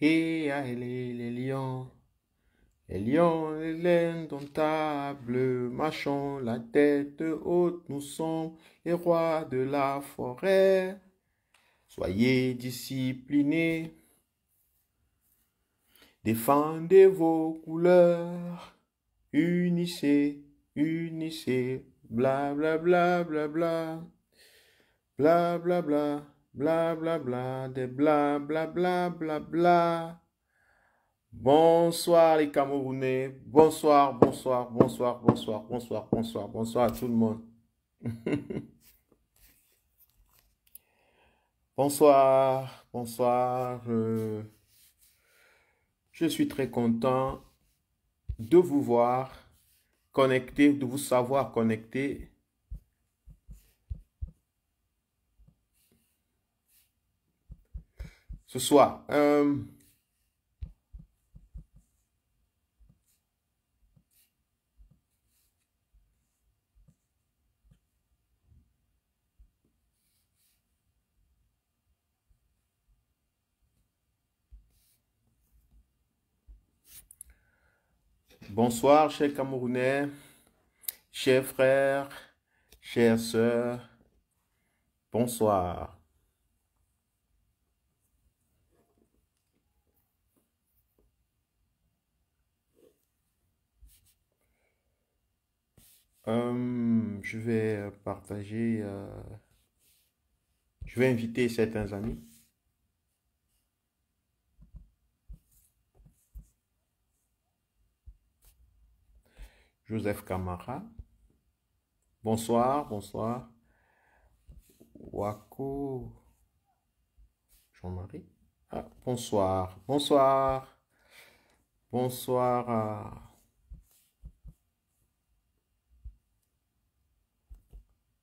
les, allez les lions. Les lions, les indomptables, marchons la tête haute, nous sommes les rois de la forêt. Soyez disciplinés, défendez vos couleurs, unissez, unissez, bla bla bla bla bla, bla bla bla. Bla bla bla, des bla bla bla bla bla. Bonsoir les Camerounais. Bonsoir, bonsoir, bonsoir, bonsoir, bonsoir, bonsoir, bonsoir à tout le monde. bonsoir, bonsoir. Euh, je suis très content de vous voir connecté, de vous savoir connecté ce soir. Euh, Bonsoir, chers Camerounais, chers frères, chères sœurs. Bonsoir. Hum, je vais partager, euh, je vais inviter certains amis. Joseph Camara. Bonsoir, bonsoir. Wako Jean-Marie. Ah, bonsoir, bonsoir. Bonsoir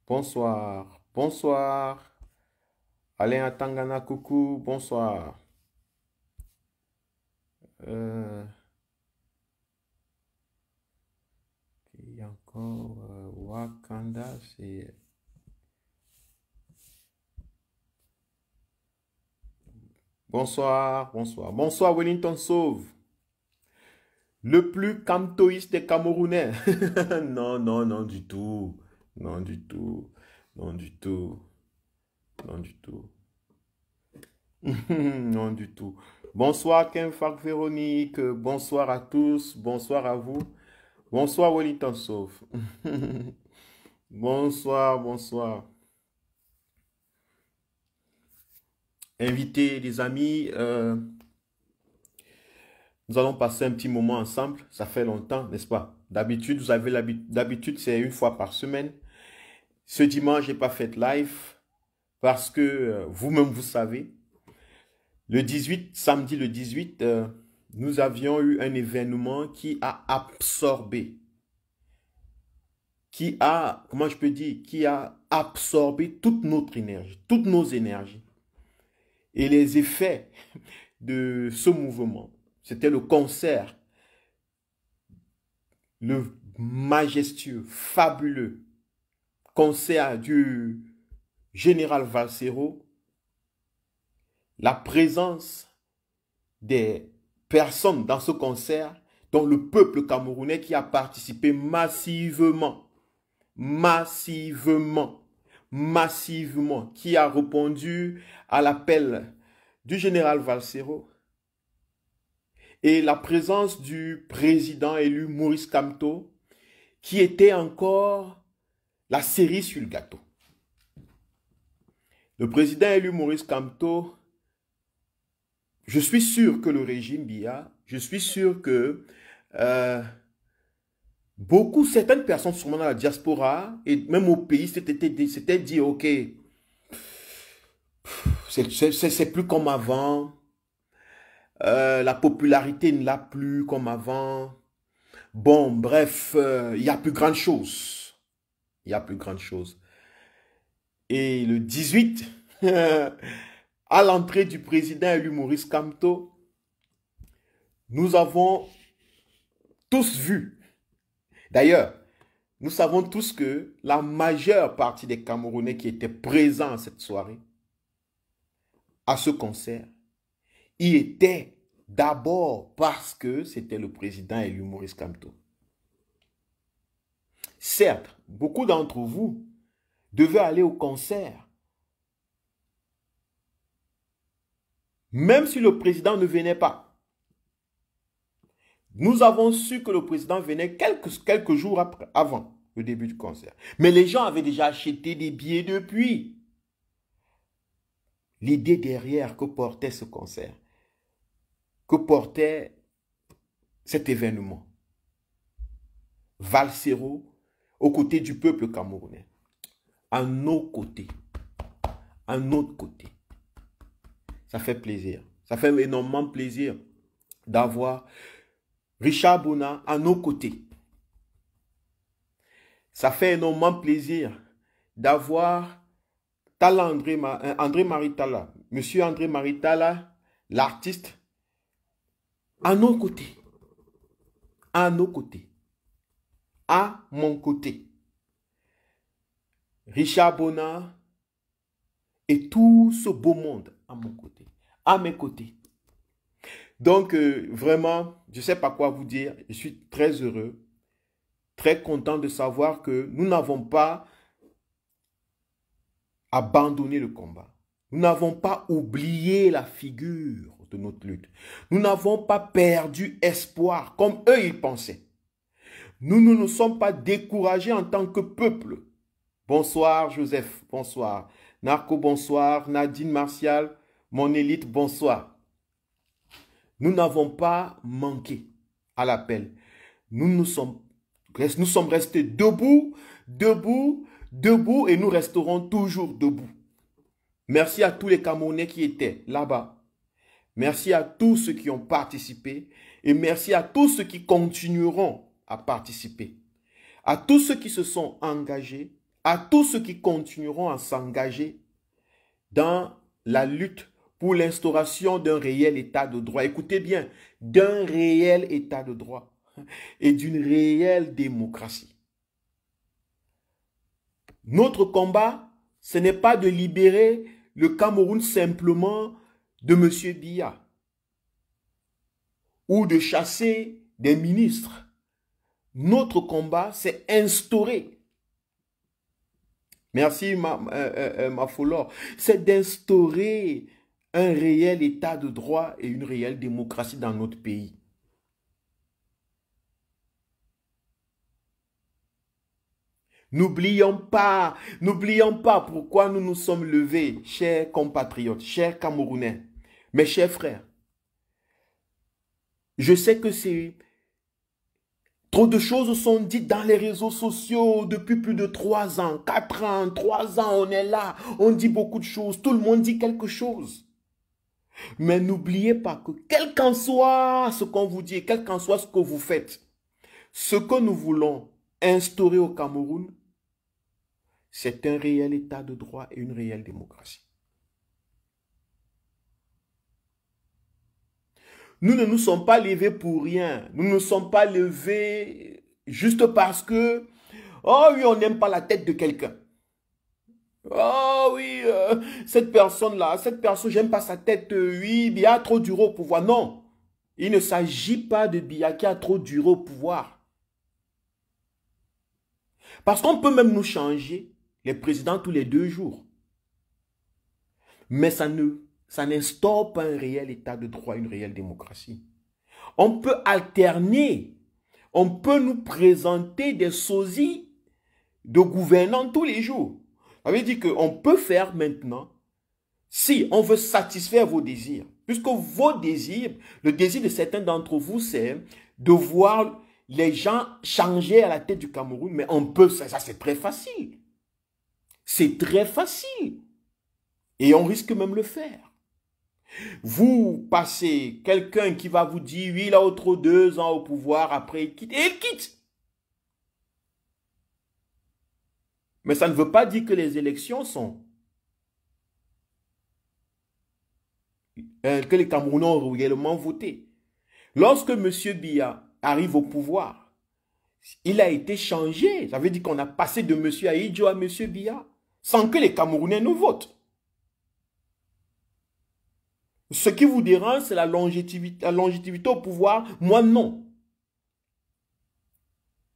Bonsoir, bonsoir. Alain Atangana, coucou, bonsoir. Euh, encore euh, Wakanda, c'est... Bonsoir, bonsoir. Bonsoir Wellington Sauve. Le plus camtoïste des Camerounais. non, non, non, du tout. Non du tout. Non du tout. Non du tout. non du tout. Bonsoir fark Véronique. Bonsoir à tous. Bonsoir à vous. Bonsoir Wellington Sauf. bonsoir, bonsoir. Invité, les amis. Euh, nous allons passer un petit moment ensemble. Ça fait longtemps, n'est-ce pas D'habitude, vous avez l'habitude, c'est une fois par semaine. Ce dimanche, j'ai pas fait live parce que euh, vous-même, vous savez, le 18, samedi le 18, euh, nous avions eu un événement qui a absorbé, qui a, comment je peux dire, qui a absorbé toute notre énergie, toutes nos énergies. Et les effets de ce mouvement, c'était le concert, le majestueux, fabuleux concert du général Valsero, la présence des personnes dans ce concert, dont le peuple camerounais qui a participé massivement, massivement, massivement, qui a répondu à l'appel du général Valsero et la présence du président élu Maurice Camteau, qui était encore la série sur le gâteau. Le président élu Maurice Camteau, je suis sûr que le régime Bia. je suis sûr que euh, beaucoup, certaines personnes, sûrement dans la diaspora et même au pays, c'était dit, OK, c'est plus comme avant, euh, la popularité ne l'a plus comme avant. Bon, bref, euh, il n'y y a plus grand chose. Il y a plus grande chose. Et le 18, à l'entrée du président élu Maurice Camto, nous avons tous vu. D'ailleurs, nous savons tous que la majeure partie des Camerounais qui étaient présents cette soirée, à ce concert, y étaient d'abord parce que c'était le président élu Maurice Camto. Certes, beaucoup d'entre vous devaient aller au concert. Même si le président ne venait pas. Nous avons su que le président venait quelques, quelques jours après, avant le début du concert. Mais les gens avaient déjà acheté des billets depuis. L'idée derrière que portait ce concert, que portait cet événement. Valsero aux côtés du peuple camerounais, à nos côtés, à notre côté. Ça fait plaisir. Ça fait énormément plaisir d'avoir Richard Bona à nos côtés. Ça fait énormément plaisir d'avoir talent André, euh, André Maritala, Monsieur André Maritala, l'artiste, à nos côtés. À nos côtés à mon côté. Richard Bonnard et tout ce beau monde à mon côté, à mes côtés. Donc, euh, vraiment, je ne sais pas quoi vous dire. Je suis très heureux, très content de savoir que nous n'avons pas abandonné le combat. Nous n'avons pas oublié la figure de notre lutte. Nous n'avons pas perdu espoir comme eux ils pensaient. Nous, ne nous sommes pas découragés en tant que peuple. Bonsoir Joseph, bonsoir. Narco, bonsoir. Nadine Martial, mon élite, bonsoir. Nous n'avons pas manqué à l'appel. Nous, nous, sommes, nous sommes restés debout, debout, debout et nous resterons toujours debout. Merci à tous les Camerounais qui étaient là-bas. Merci à tous ceux qui ont participé et merci à tous ceux qui continueront à participer. À tous ceux qui se sont engagés, à tous ceux qui continueront à s'engager dans la lutte pour l'instauration d'un réel état de droit. Écoutez bien, d'un réel état de droit et d'une réelle démocratie. Notre combat, ce n'est pas de libérer le Cameroun simplement de M. Biya ou de chasser des ministres notre combat, c'est instaurer. Merci, ma, euh, euh, euh, C'est d'instaurer un réel état de droit et une réelle démocratie dans notre pays. N'oublions pas, n'oublions pas pourquoi nous nous sommes levés, chers compatriotes, chers Camerounais, mes chers frères. Je sais que c'est Trop de choses sont dites dans les réseaux sociaux depuis plus de 3 ans, 4 ans, 3 ans, on est là, on dit beaucoup de choses, tout le monde dit quelque chose. Mais n'oubliez pas que quel qu'en soit ce qu'on vous dit, quel qu'en soit ce que vous faites, ce que nous voulons instaurer au Cameroun, c'est un réel état de droit et une réelle démocratie. Nous ne nous sommes pas levés pour rien. Nous ne nous sommes pas levés juste parce que, oh oui, on n'aime pas la tête de quelqu'un. Oh oui, euh, cette personne-là, cette personne, j'aime pas sa tête. Euh, oui, Bia a trop dur au pouvoir. Non, il ne s'agit pas de Bia qui a trop dur au pouvoir. Parce qu'on peut même nous changer les présidents tous les deux jours. Mais ça ne ça n'instaure pas un réel état de droit, une réelle démocratie. On peut alterner, on peut nous présenter des sosies de gouvernants tous les jours. Ça veut dire qu'on peut faire maintenant, si on veut satisfaire vos désirs, puisque vos désirs, le désir de certains d'entre vous, c'est de voir les gens changer à la tête du Cameroun, mais on peut, ça, ça c'est très facile. C'est très facile. Et on risque même de le faire. Vous passez quelqu'un qui va vous dire, oui, il a autre deux ans au pouvoir, après il quitte, et il quitte. Mais ça ne veut pas dire que les élections sont. Euh, que les Camerounais ont réellement voté. Lorsque M. Biya arrive au pouvoir, il a été changé. Ça veut dire qu'on a passé de M. Aïdjo à M. Biya sans que les Camerounais nous votent. Ce qui vous dérange, c'est la longévité, au pouvoir. Moi, non.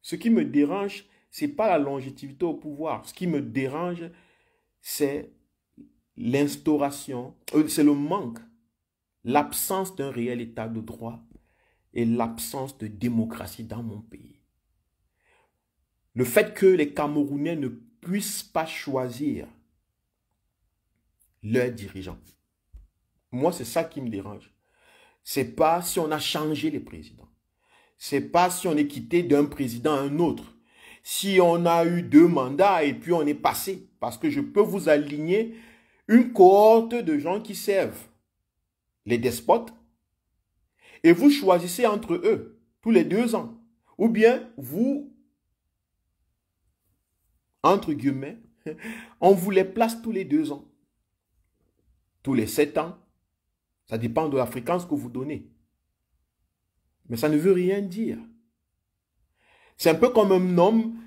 Ce qui me dérange, c'est pas la longévité au pouvoir. Ce qui me dérange, c'est l'instauration, euh, c'est le manque, l'absence d'un réel état de droit et l'absence de démocratie dans mon pays. Le fait que les Camerounais ne puissent pas choisir leurs dirigeants. Moi, c'est ça qui me dérange. C'est pas si on a changé les présidents. C'est pas si on est quitté d'un président à un autre. Si on a eu deux mandats et puis on est passé. Parce que je peux vous aligner une cohorte de gens qui servent. Les despotes. Et vous choisissez entre eux tous les deux ans. Ou bien vous, entre guillemets, on vous les place tous les deux ans. Tous les sept ans, ça dépend de la fréquence que vous donnez. Mais ça ne veut rien dire. C'est un peu comme un homme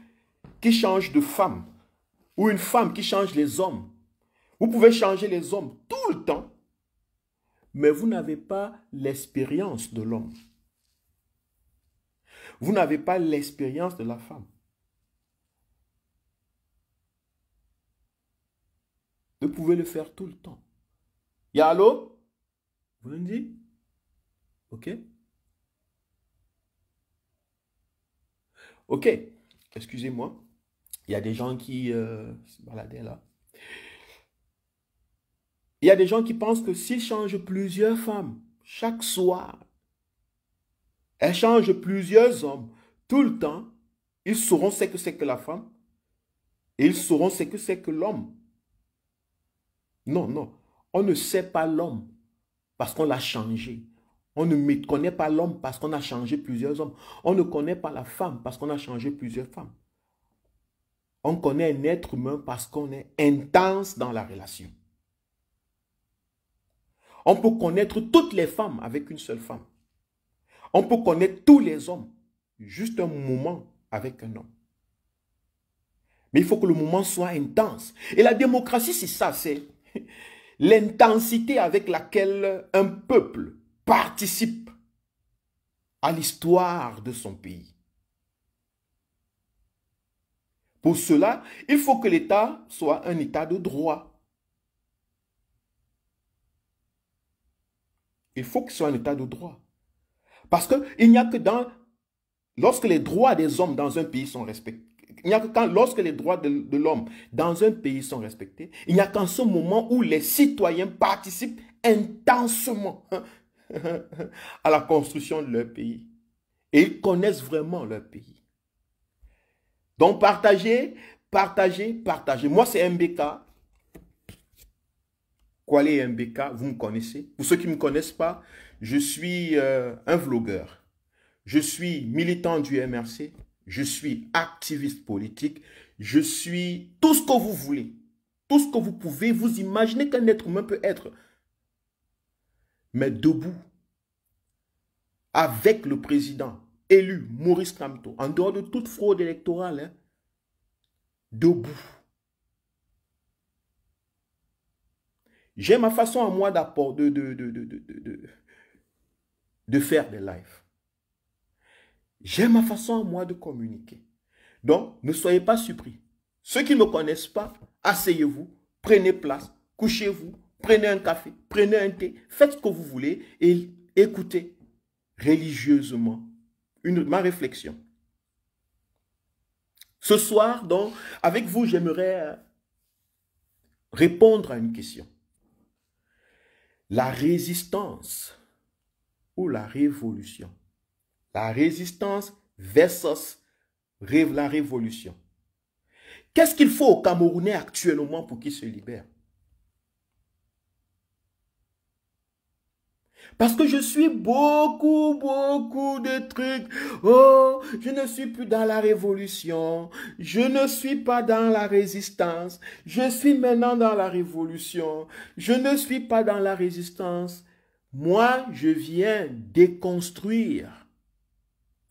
qui change de femme ou une femme qui change les hommes. Vous pouvez changer les hommes tout le temps, mais vous n'avez pas l'expérience de l'homme. Vous n'avez pas l'expérience de la femme. Vous pouvez le faire tout le temps. Y'a allô? Vous nous dites Ok Ok, excusez-moi. Il y a des gens qui euh, là. Il y a des gens qui pensent que s'ils changent plusieurs femmes chaque soir, elles changent plusieurs hommes tout le temps, ils sauront ce que c'est que la femme et ils sauront ce que c'est que l'homme. Non, non, on ne sait pas l'homme parce qu'on l'a changé. On ne connaît pas l'homme parce qu'on a changé plusieurs hommes. On ne connaît pas la femme parce qu'on a changé plusieurs femmes. On connaît un être humain parce qu'on est intense dans la relation. On peut connaître toutes les femmes avec une seule femme. On peut connaître tous les hommes, juste un moment avec un homme. Mais il faut que le moment soit intense. Et la démocratie, c'est ça, c'est l'intensité avec laquelle un peuple participe à l'histoire de son pays. Pour cela, il faut que l'État soit un État de droit. Il faut qu'il soit un État de droit. Parce qu'il n'y a que dans... Lorsque les droits des hommes dans un pays sont respectés, il n'y a que quand, lorsque les droits de, l'homme dans un pays sont respectés, il n'y a qu'en ce moment où les citoyens participent intensément hein, à la construction de leur pays. Et ils connaissent vraiment leur pays. Donc partagez, partagez, partagez. Moi, c'est MBK. Quoi est MBK Vous me connaissez. Pour ceux qui ne me connaissent pas, je suis euh, un vlogueur. Je suis militant du MRC je suis activiste politique, je suis tout ce que vous voulez, tout ce que vous pouvez vous imaginer qu'un être humain peut être. Mais debout, avec le président élu Maurice Kamto, en dehors de toute fraude électorale, hein, debout. J'ai ma façon à moi d'apporter... de, de, de faire des lives. J'ai ma façon, moi, de communiquer. Donc, ne soyez pas surpris. Ceux qui ne me connaissent pas, asseyez-vous, prenez place, couchez-vous, prenez un café, prenez un thé, faites ce que vous voulez et écoutez religieusement ma réflexion. Ce soir, donc, avec vous, j'aimerais euh, répondre à une question. La résistance ou la révolution la résistance versus la révolution. Qu'est-ce qu'il faut aux Camerounais actuellement pour qu'ils se libèrent Parce que je suis beaucoup, beaucoup de trucs. Oh, je ne suis plus dans la révolution. Je ne suis pas dans la résistance. Je suis maintenant dans la révolution. Je ne suis pas dans la résistance. Moi, je viens déconstruire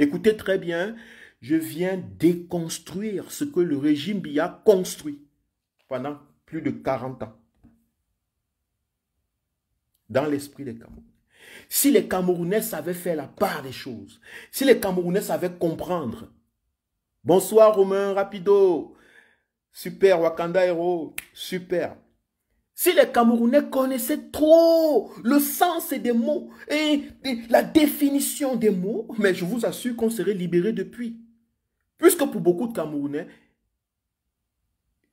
Écoutez très bien, je viens déconstruire ce que le régime BIA construit pendant plus de 40 ans dans l'esprit des Camerounais. Si les Camerounais savaient faire la part des choses, si les Camerounais savaient comprendre, bonsoir Romain, rapido, super Wakanda Hero, super, si les Camerounais connaissaient trop le sens des mots et la définition des mots, mais je vous assure qu'on serait libéré depuis. Puisque pour beaucoup de Camerounais,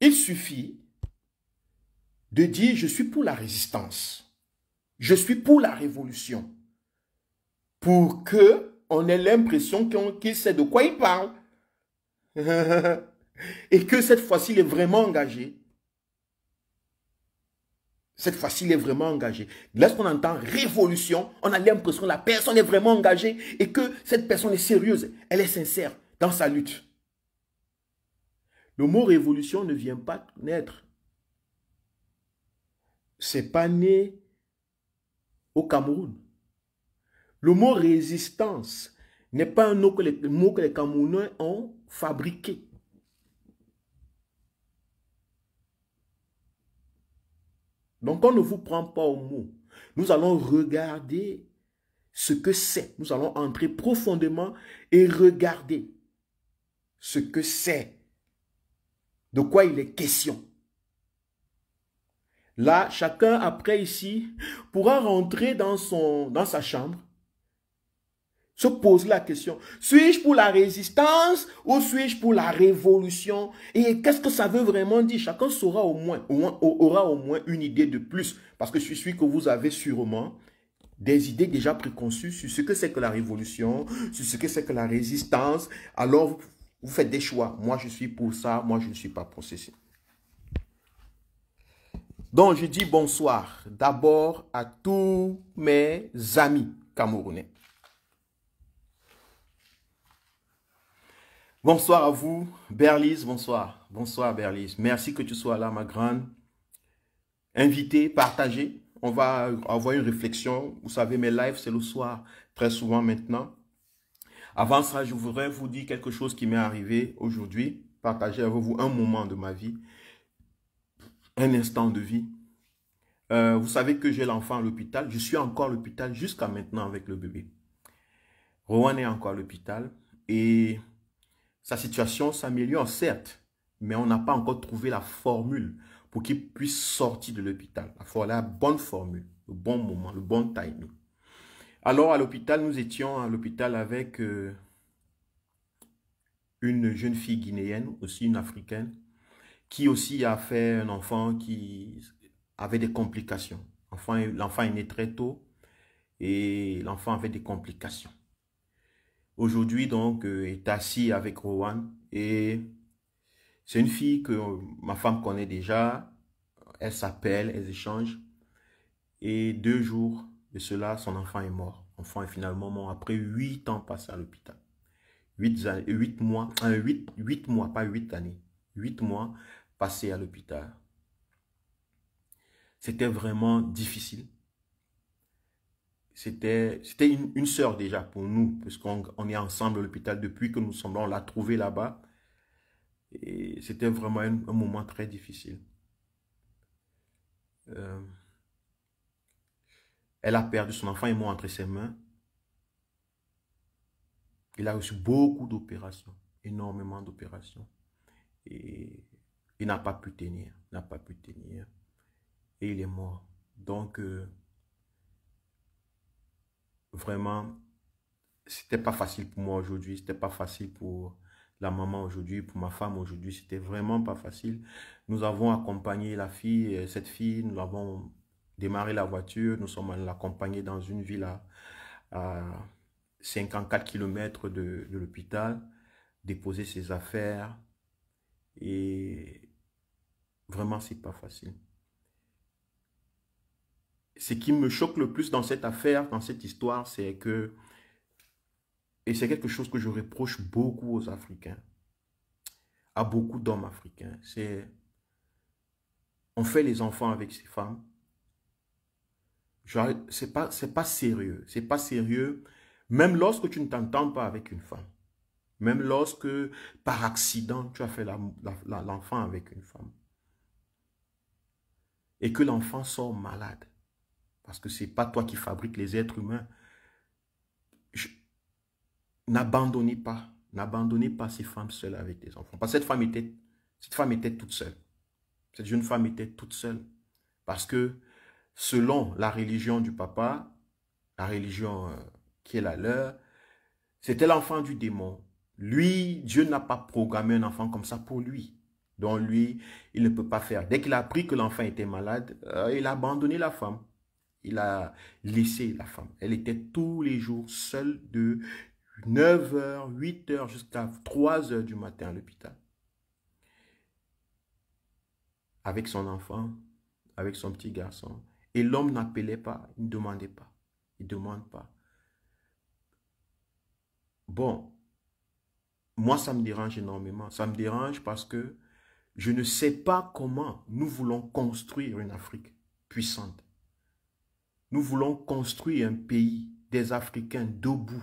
il suffit de dire je suis pour la résistance, je suis pour la révolution, pour que on ait l'impression qu'il sait de quoi il parle et que cette fois-ci il est vraiment engagé cette fois-ci, il est vraiment engagé. Lorsqu'on entend révolution, on a l'impression que la personne est vraiment engagée et que cette personne est sérieuse, elle est sincère dans sa lutte. Le mot révolution ne vient pas naître. C'est pas né au Cameroun. Le mot résistance n'est pas un mot que les Camerounais ont fabriqué. Donc on ne vous prend pas au mot. Nous allons regarder ce que c'est. Nous allons entrer profondément et regarder ce que c'est. De quoi il est question. Là, chacun après ici pourra rentrer dans, son, dans sa chambre se poser la question, suis-je pour la résistance ou suis-je pour la révolution Et qu'est-ce que ça veut vraiment dire Chacun saura au moins, aura au moins une idée de plus. Parce que je suis que vous avez sûrement des idées déjà préconçues sur ce que c'est que la révolution, sur ce que c'est que la résistance. Alors, vous faites des choix. Moi, je suis pour ça, moi, je ne suis pas pour ceci. Donc, je dis bonsoir d'abord à tous mes amis camerounais. Bonsoir à vous, Berlise, bonsoir. Bonsoir, Berlise. Merci que tu sois là, ma grande. Invitée, partagé, On va avoir une réflexion. Vous savez, mes lives, c'est le soir, très souvent maintenant. Avant ça, je voudrais vous dire quelque chose qui m'est arrivé aujourd'hui. Partager avec vous un moment de ma vie, un instant de vie. Euh, vous savez que j'ai l'enfant à l'hôpital. Je suis encore à l'hôpital jusqu'à maintenant avec le bébé. Rowan est encore à l'hôpital. Et sa situation s'améliore, certes, mais on n'a pas encore trouvé la formule pour qu'il puisse sortir de l'hôpital. Il faut la bonne formule, le bon moment, le bon timing. Alors, à l'hôpital, nous étions à l'hôpital avec euh, une jeune fille guinéenne, aussi une africaine, qui aussi a fait un enfant qui avait des complications. L'enfant est né très tôt et l'enfant avait des complications aujourd'hui donc euh, est assis avec Rowan et c'est une fille que euh, ma femme connaît déjà. Elle s'appelle, elle échange. Et deux jours de cela, son enfant est mort. enfant est finalement mort après huit ans passés à l'hôpital. Huit, huit mois, euh, huit, huit mois, pas huit années. Huit mois passés à l'hôpital. C'était vraiment difficile c'était une, une sœur déjà pour nous, puisqu'on on est ensemble à l'hôpital depuis que nous semblons la trouver là-bas. Et c'était vraiment un, moment très difficile. Euh, elle a perdu son enfant et moi entre ses mains. Il a reçu beaucoup d'opérations, énormément d'opérations. Et il n'a pas pu tenir, n'a pas pu tenir. Et il est mort. Donc, euh, vraiment, c'était pas facile pour moi aujourd'hui, c'était pas facile pour la maman aujourd'hui, pour ma femme aujourd'hui, c'était vraiment pas facile. Nous avons accompagné la fille, euh, cette fille, nous avons démarré la voiture, nous sommes allés l'accompagner dans une ville à, 54 km de, de l'hôpital, déposer ses affaires et vraiment c'est pas facile ce qui me choque le plus dans cette affaire, dans cette histoire, c'est que, et c'est quelque chose que je reproche beaucoup aux Africains, à beaucoup d'hommes africains, c'est on fait les enfants avec ces femmes. C'est pas, pas sérieux, c'est pas sérieux. Même lorsque tu ne t'entends pas avec une femme, même lorsque par accident tu as fait l'enfant avec une femme, et que l'enfant sort malade, parce que ce n'est pas toi qui fabriques les êtres humains. N'abandonnez pas. N'abandonnez pas ces femmes seules avec des enfants. Parce que cette femme était, cette femme était toute seule. Cette jeune femme était toute seule. Parce que selon la religion du papa, la religion euh, qui est la leur, c'était l'enfant du démon. Lui, Dieu n'a pas programmé un enfant comme ça pour lui. Donc lui, il ne peut pas faire. Dès qu'il a appris que l'enfant était malade, euh, il a abandonné la femme il a laissé la femme. Elle était tous les jours seule de 9h, 8h jusqu'à 3h du matin à l'hôpital. Avec son enfant, avec son petit garçon. Et l'homme n'appelait pas, il ne demandait pas. Il ne demande pas. Bon, moi, ça me dérange énormément. Ça me dérange parce que je ne sais pas comment nous voulons construire une Afrique puissante. Nous voulons construire un pays des Africains debout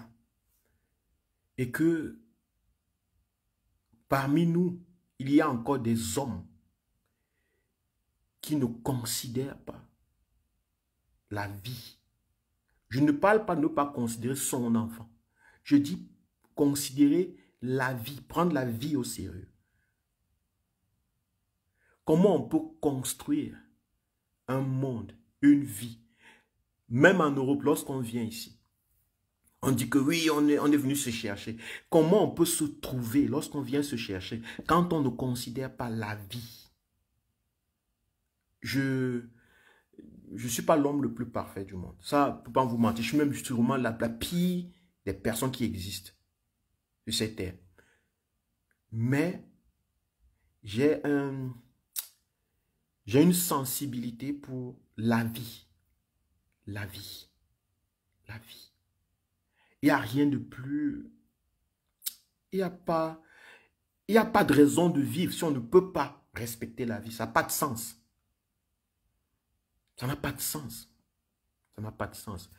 et que parmi nous, il y a encore des hommes qui ne considèrent pas la vie. Je ne parle pas de ne pas considérer son enfant. Je dis considérer la vie, prendre la vie au sérieux. Comment on peut construire un monde, une vie même en Europe, lorsqu'on vient ici, on dit que oui, on est, on est venu se chercher. Comment on peut se trouver lorsqu'on vient se chercher quand on ne considère pas la vie Je ne suis pas l'homme le plus parfait du monde. Ça, peux pas vous mentir, je suis même sûrement la, pire des personnes qui existent de cette terre. Mais j'ai un, j'ai une sensibilité pour la vie la vie. La vie. Il n'y a rien de plus... Il n'y a pas... Il y a pas de raison de vivre si on ne peut pas respecter la vie. Ça n'a pas de sens. Ça n'a pas de sens. Ça n'a pas de sens.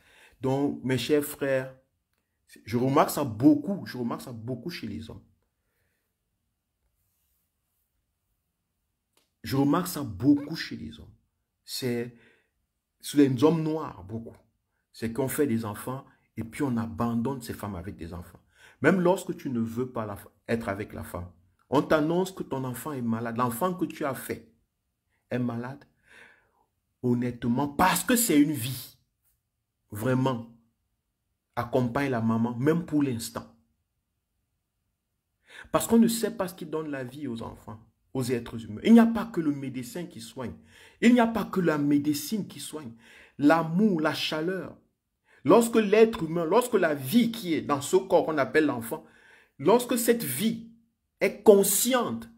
Donc, mes chers frères, je remarque ça beaucoup. Je remarque ça beaucoup chez les hommes. Je remarque ça beaucoup chez les hommes. C'est sous les hommes noirs, beaucoup, c'est qu'on fait des enfants et puis on abandonne ces femmes avec des enfants. Même lorsque tu ne veux pas être avec la femme, on t'annonce que ton enfant est malade, l'enfant que tu as fait est malade. Honnêtement, parce que c'est une vie, vraiment, accompagne la maman, même pour l'instant. Parce qu'on ne sait pas ce qui donne la vie aux enfants aux êtres humains. Il n'y a pas que le médecin qui soigne. Il n'y a pas que la médecine qui soigne. L'amour, la chaleur. Lorsque l'être humain, lorsque la vie qui est dans ce corps qu'on appelle l'enfant, lorsque cette vie est consciente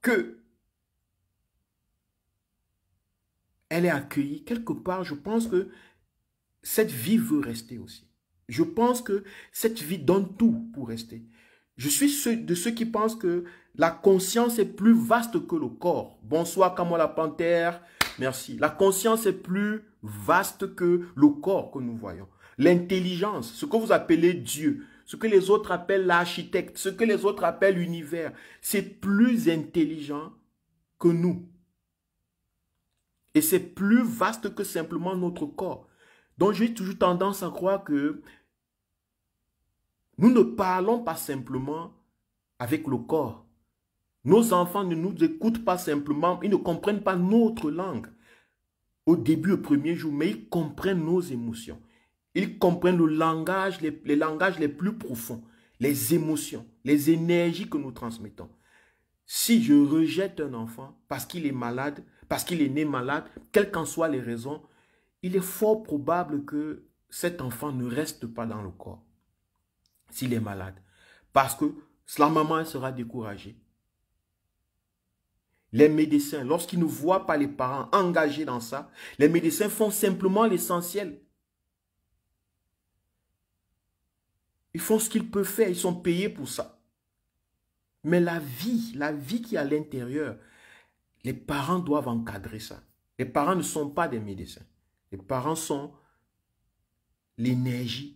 que elle est accueillie quelque part, je pense que cette vie veut rester aussi. Je pense que cette vie donne tout pour rester. Je suis de ceux qui pensent que la conscience est plus vaste que le corps. Bonsoir, Kamala la panthère. Merci. La conscience est plus vaste que le corps que nous voyons. L'intelligence, ce que vous appelez Dieu, ce que les autres appellent l'architecte, ce que les autres appellent l'univers, c'est plus intelligent que nous. Et c'est plus vaste que simplement notre corps. Donc j'ai toujours tendance à croire que nous ne parlons pas simplement avec le corps. Nos enfants ne nous écoutent pas simplement, ils ne comprennent pas notre langue au début, au premier jour, mais ils comprennent nos émotions. Ils comprennent le langage, les, les langages les plus profonds, les émotions, les énergies que nous transmettons. Si je rejette un enfant parce qu'il est malade, parce qu'il est né malade, quelles qu'en soient les raisons, il est fort probable que cet enfant ne reste pas dans le corps s'il est malade. Parce que sa maman sera découragée. Les médecins, lorsqu'ils ne voient pas les parents engagés dans ça, les médecins font simplement l'essentiel. Ils font ce qu'ils peuvent faire, ils sont payés pour ça. Mais la vie, la vie qui est à l'intérieur, les parents doivent encadrer ça. Les parents ne sont pas des médecins. Les parents sont l'énergie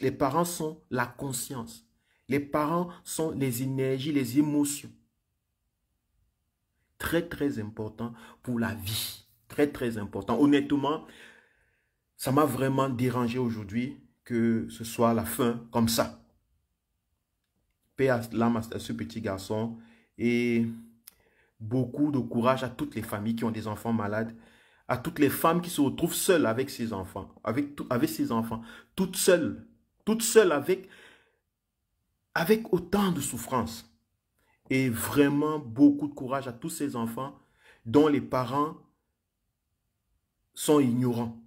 les parents sont la conscience. Les parents sont les énergies, les émotions. Très, très important pour la vie. Très, très important. Honnêtement, ça m'a vraiment dérangé aujourd'hui que ce soit la fin comme ça. Paix à ce petit garçon et beaucoup de courage à toutes les familles qui ont des enfants malades à toutes les femmes qui se retrouvent seules avec ses enfants, avec, avec ses enfants, toutes seules, toutes seules avec, avec autant de souffrance. Et vraiment beaucoup de courage à tous ces enfants dont les parents sont ignorants.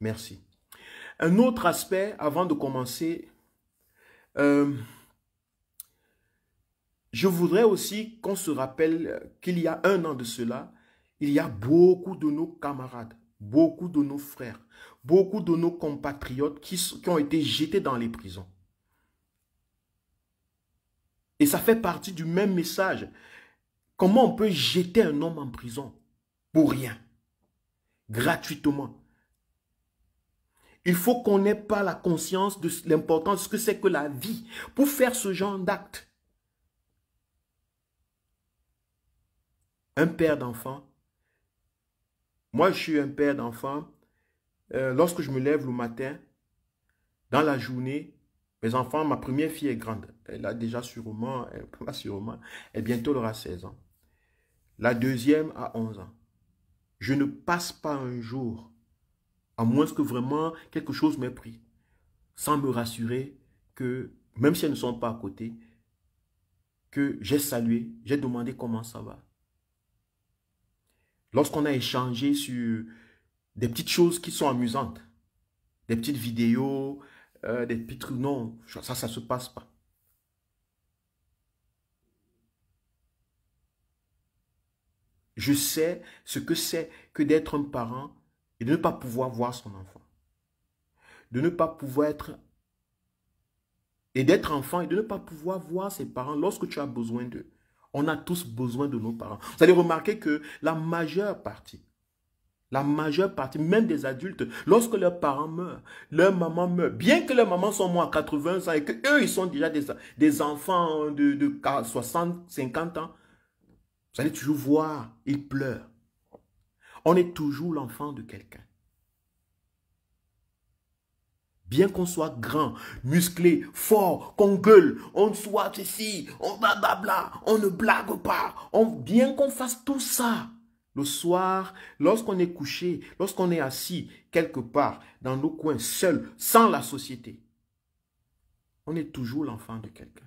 Merci. Un autre aspect, avant de commencer, euh, je voudrais aussi qu'on se rappelle qu'il y a un an de cela, il y a beaucoup de nos camarades, beaucoup de nos frères, beaucoup de nos compatriotes qui, qui ont été jetés dans les prisons. Et ça fait partie du même message. Comment on peut jeter un homme en prison pour rien, gratuitement Il faut qu'on n'ait pas la conscience de l'importance que c'est que la vie pour faire ce genre d'acte. un père d'enfants. Moi, je suis un père d'enfant. Euh, lorsque je me lève le matin, dans la journée, mes enfants, ma première fille est grande. Elle a déjà sûrement, elle, pas sûrement, elle bientôt aura 16 ans. La deuxième a 11 ans. Je ne passe pas un jour, à moins que vraiment quelque chose m'ait pris, sans me rassurer que, même si elles ne sont pas à côté, que j'ai salué, j'ai demandé comment ça va. Lorsqu'on a échangé sur des petites choses qui sont amusantes, des petites vidéos, euh, des petits trucs, non, ça, ça se passe pas. Je sais ce que c'est que d'être un parent et de ne pas pouvoir voir son enfant. De ne pas pouvoir être... Et d'être enfant et de ne pas pouvoir voir ses parents lorsque tu as besoin d'eux. On a tous besoin de nos parents. Vous allez remarquer que la majeure partie, la majeure partie, même des adultes, lorsque leurs parents meurent, leur maman meurt, bien que leurs mamans sont moins à 80 ans et qu'eux, ils sont déjà des, enfants de, de 60, 50 ans, vous allez toujours voir, ils pleurent. On est toujours l'enfant de quelqu'un. Bien qu'on soit grand, musclé, fort, qu'on gueule, on soit ceci, on bla, on ne blague pas. On, bien qu'on fasse tout ça, le soir, lorsqu'on est couché, lorsqu'on est assis quelque part, dans nos coins, seul, sans la société, on est toujours l'enfant de quelqu'un.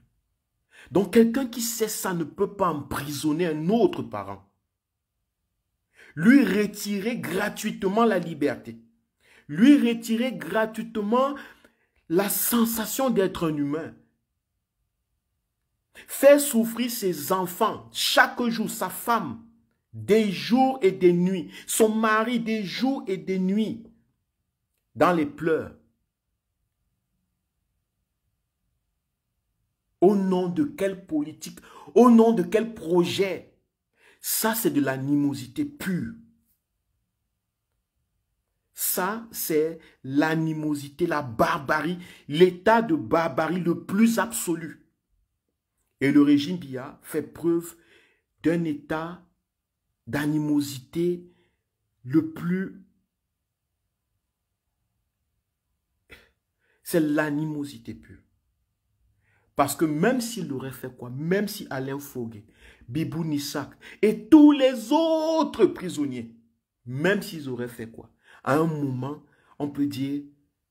Donc quelqu'un qui sait ça ne peut pas emprisonner un autre parent. Lui retirer gratuitement la liberté lui retirer gratuitement la sensation d'être un humain. Faire souffrir ses enfants chaque jour, sa femme, des jours et des nuits, son mari des jours et des nuits, dans les pleurs. Au nom de quelle politique Au nom de quel projet Ça, c'est de l'animosité pure. Ça, c'est l'animosité, la barbarie, l'état de barbarie le plus absolu. Et le régime Bia fait preuve d'un état d'animosité le plus... C'est l'animosité pure. Parce que même s'il aurait fait quoi, même si Alain Fogué, Bibou Nissak et tous les autres prisonniers, même s'ils auraient fait quoi, à un moment, on peut dire,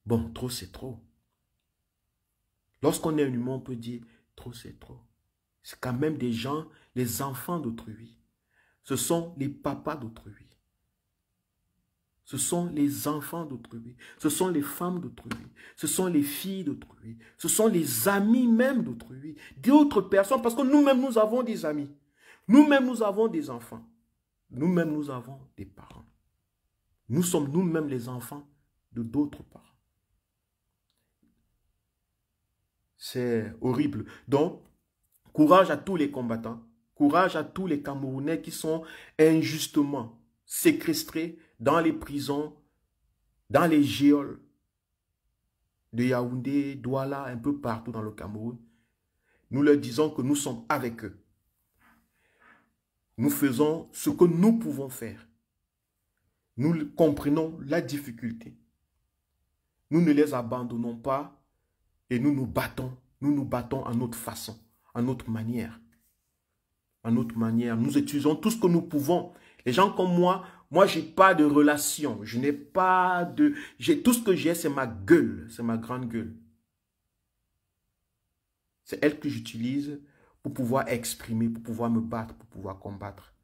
bon, trop c'est trop. Lorsqu'on est un humain, on peut dire, trop c'est trop. C'est quand même des gens, les enfants d'autrui. Ce sont les papas d'autrui. Ce sont les enfants d'autrui. Ce sont les femmes d'autrui. Ce sont les filles d'autrui. Ce sont les amis même d'autrui. D'autres personnes, parce que nous-mêmes, nous avons des amis. Nous-mêmes, nous avons des enfants. Nous-mêmes, nous avons des parents. Nous sommes nous-mêmes les enfants de d'autres parents. C'est horrible. Donc, courage à tous les combattants. Courage à tous les Camerounais qui sont injustement séquestrés dans les prisons, dans les géoles de Yaoundé, Douala, un peu partout dans le Cameroun. Nous leur disons que nous sommes avec eux. Nous faisons ce que nous pouvons faire. Nous comprenons la difficulté. Nous ne les abandonnons pas et nous nous battons. Nous nous battons à notre façon, à notre manière. À notre manière, nous utilisons tout ce que nous pouvons. Les gens comme moi, moi, j'ai pas de relation. Je n'ai pas de... J'ai Tout ce que j'ai, c'est ma gueule. C'est ma grande gueule. C'est elle que j'utilise pour pouvoir exprimer, pour pouvoir me battre, pour pouvoir combattre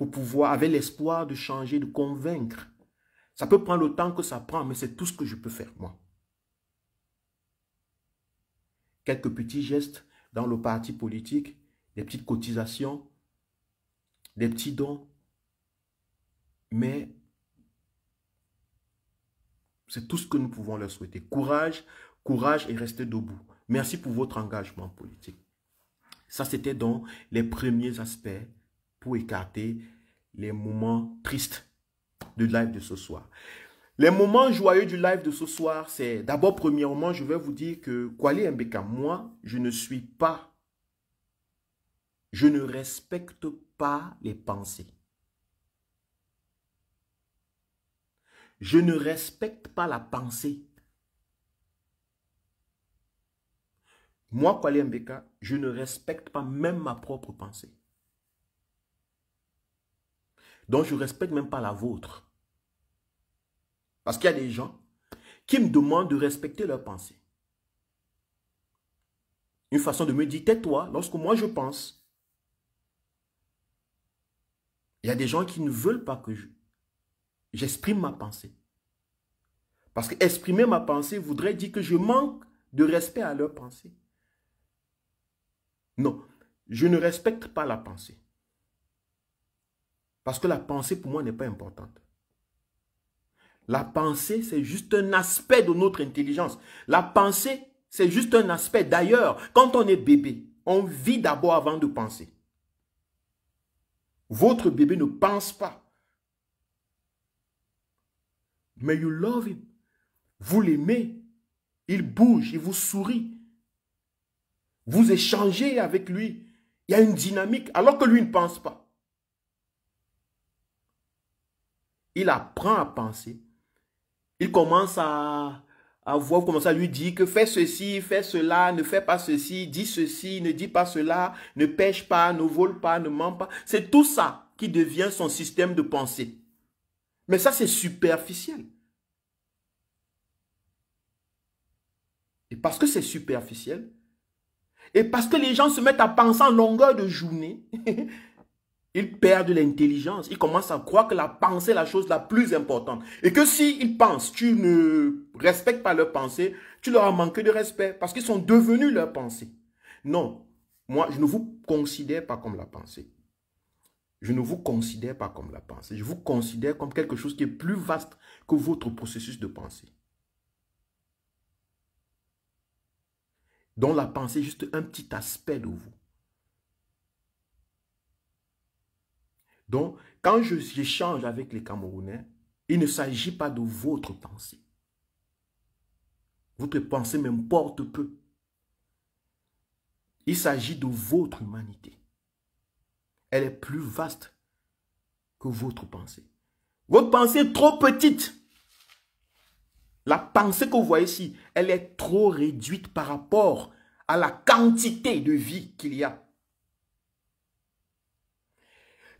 pour pouvoir, avec l'espoir de changer, de convaincre. Ça peut prendre le temps que ça prend, mais c'est tout ce que je peux faire, moi. Quelques petits gestes dans le parti politique, des petites cotisations, des petits dons, mais c'est tout ce que nous pouvons leur souhaiter. Courage, courage et restez debout. Merci pour votre engagement politique. Ça, c'était donc les premiers aspects pour écarter les moments tristes du live de ce soir. Les moments joyeux du live de ce soir, c'est d'abord, premièrement, je vais vous dire que Kwali Mbeka, moi, je ne suis pas, je ne respecte pas les pensées. Je ne respecte pas la pensée. Moi, Kwali Mbeka, je ne respecte pas même ma propre pensée dont je ne respecte même pas la vôtre. Parce qu'il y a des gens qui me demandent de respecter leur pensée. Une façon de me dire, tais-toi lorsque moi je pense. Il y a des gens qui ne veulent pas que j'exprime ma pensée. Parce que exprimer ma pensée voudrait dire que je manque de respect à leur pensée. Non, je ne respecte pas la pensée. Parce que la pensée, pour moi, n'est pas importante. La pensée, c'est juste un aspect de notre intelligence. La pensée, c'est juste un aspect. D'ailleurs, quand on est bébé, on vit d'abord avant de penser. Votre bébé ne pense pas. Mais you love him. Vous l'aimez. Il bouge, il vous sourit. Vous échangez avec lui. Il y a une dynamique alors que lui ne pense pas. il apprend à penser. Il commence à, voir, comment ça lui dire que fais ceci, fais cela, ne fais pas ceci, dis ceci, ne dis pas cela, ne pêche pas, ne vole pas, ne ment pas. C'est tout ça qui devient son système de pensée. Mais ça, c'est superficiel. Et parce que c'est superficiel, et parce que les gens se mettent à penser en longueur de journée, ils perdent l'intelligence. Ils commencent à croire que la pensée est la chose la plus importante. Et que s'ils pensent, tu ne respectes pas leur pensée, tu leur as manqué de respect parce qu'ils sont devenus leur pensée. Non, moi, je ne vous considère pas comme la pensée. Je ne vous considère pas comme la pensée. Je vous considère comme quelque chose qui est plus vaste que votre processus de pensée. Dont la pensée est juste un petit aspect de vous. Donc, quand je j'échange avec les Camerounais, il ne s'agit pas de votre pensée. Votre pensée m'importe peu. Il s'agit de votre humanité. Elle est plus vaste que votre pensée. Votre pensée est trop petite. La pensée que vous voyez ici, elle est trop réduite par rapport à la quantité de vie qu'il y a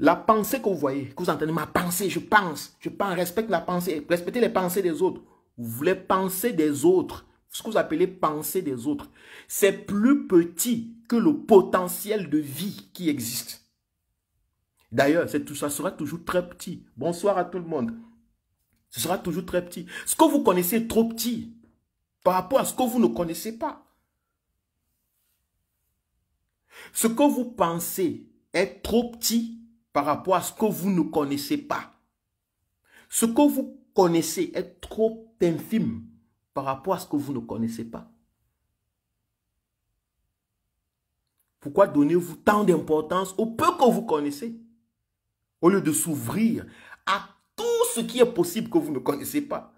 la pensée que vous voyez, que vous entendez, ma pensée, je pense, je pense, respecte la pensée, respectez les pensées des autres. Vous voulez penser des autres, ce que vous appelez penser des autres, c'est plus petit que le potentiel de vie qui existe. D'ailleurs, ça sera toujours très petit. Bonsoir à tout le monde. Ce sera toujours très petit. Ce que vous connaissez est trop petit par rapport à ce que vous ne connaissez pas. Ce que vous pensez est trop petit par rapport à ce que vous ne connaissez pas. Ce que vous connaissez est trop infime par rapport à ce que vous ne connaissez pas. Pourquoi donnez-vous tant d'importance au peu que vous connaissez au lieu de s'ouvrir à tout ce qui est possible que vous ne connaissez pas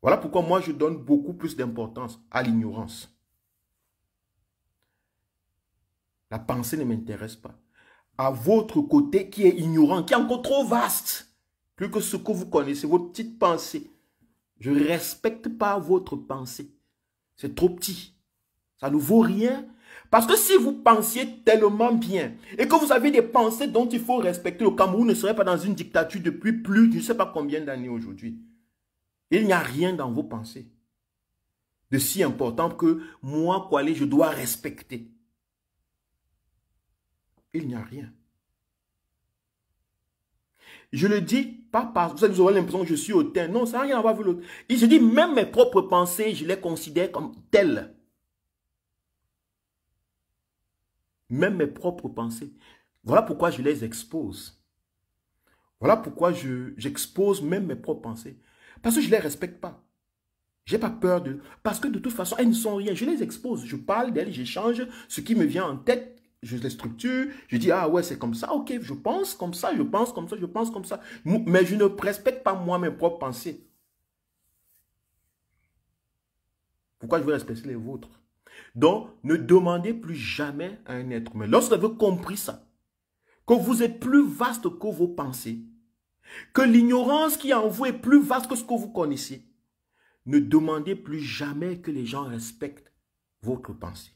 Voilà pourquoi moi je donne beaucoup plus d'importance à l'ignorance. La pensée ne m'intéresse pas à votre côté qui est ignorant, qui est encore trop vaste, plus que ce que vous connaissez, vos petites pensées. Je ne respecte pas votre pensée. C'est trop petit. Ça ne vaut rien. Parce que si vous pensiez tellement bien et que vous avez des pensées dont il faut respecter, le Cameroun ne serait pas dans une dictature depuis plus, je ne sais pas combien d'années aujourd'hui. Il n'y a rien dans vos pensées de si important que moi, aller je dois respecter il n'y a rien. Je le dis pas parce que vous avez l'impression que je suis hautain. Non, ça n'a rien à voir avec l'autre. Il se dit, même mes propres pensées, je les considère comme telles. Même mes propres pensées. Voilà pourquoi je les expose. Voilà pourquoi j'expose même mes propres pensées. Parce que je ne les respecte pas. Je n'ai pas peur de... Parce que de toute façon, elles ne sont rien. Je les expose. Je parle d'elles, j'échange ce qui me vient en tête je les structure, je dis, ah ouais, c'est comme ça, ok, je pense comme ça, je pense comme ça, je pense comme ça, mais je ne respecte pas moi mes propres pensées. Pourquoi je veux respecter les vôtres Donc, ne demandez plus jamais à un être humain. Lorsque vous avez compris ça, que vous êtes plus vaste que vos pensées, que l'ignorance qui est en vous est plus vaste que ce que vous connaissez, ne demandez plus jamais que les gens respectent votre pensée.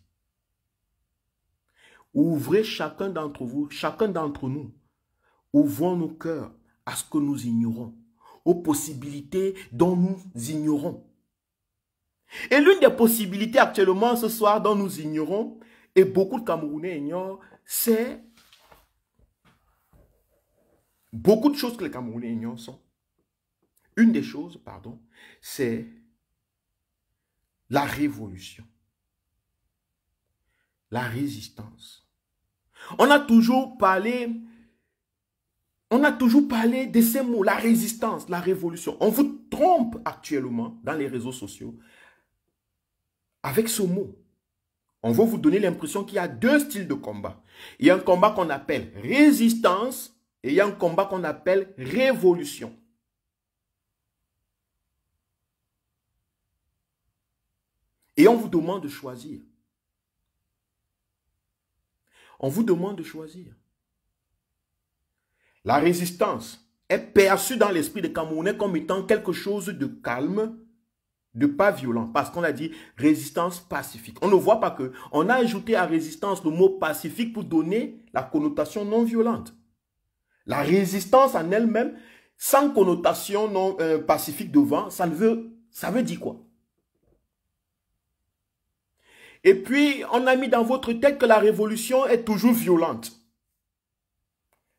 Ouvrez chacun d'entre vous, chacun d'entre nous. Ouvrons nos cœurs à ce que nous ignorons, aux possibilités dont nous ignorons. Et l'une des possibilités actuellement ce soir dont nous ignorons, et beaucoup de Camerounais ignorent, c'est beaucoup de choses que les Camerounais ignorent sont. Une des choses, pardon, c'est la révolution, la résistance, on a toujours parlé, on a toujours parlé de ces mots, la résistance, la révolution. On vous trompe actuellement dans les réseaux sociaux avec ce mot. On veut vous donner l'impression qu'il y a deux styles de combat. Il y a un combat qu'on appelle résistance et il y a un combat qu'on appelle révolution. Et on vous demande de choisir. On vous demande de choisir. La mm. résistance est perçue dans l'esprit des Camerounais comme étant quelque chose de calme, de pas violent, parce qu'on a dit résistance pacifique. On ne voit pas que on a ajouté à résistance le mot pacifique pour donner la connotation non violente. La résistance en elle-même, sans connotation non euh, pacifique devant, ça veut, ça veut dire quoi et puis, on a mis dans votre tête que la révolution est toujours violente.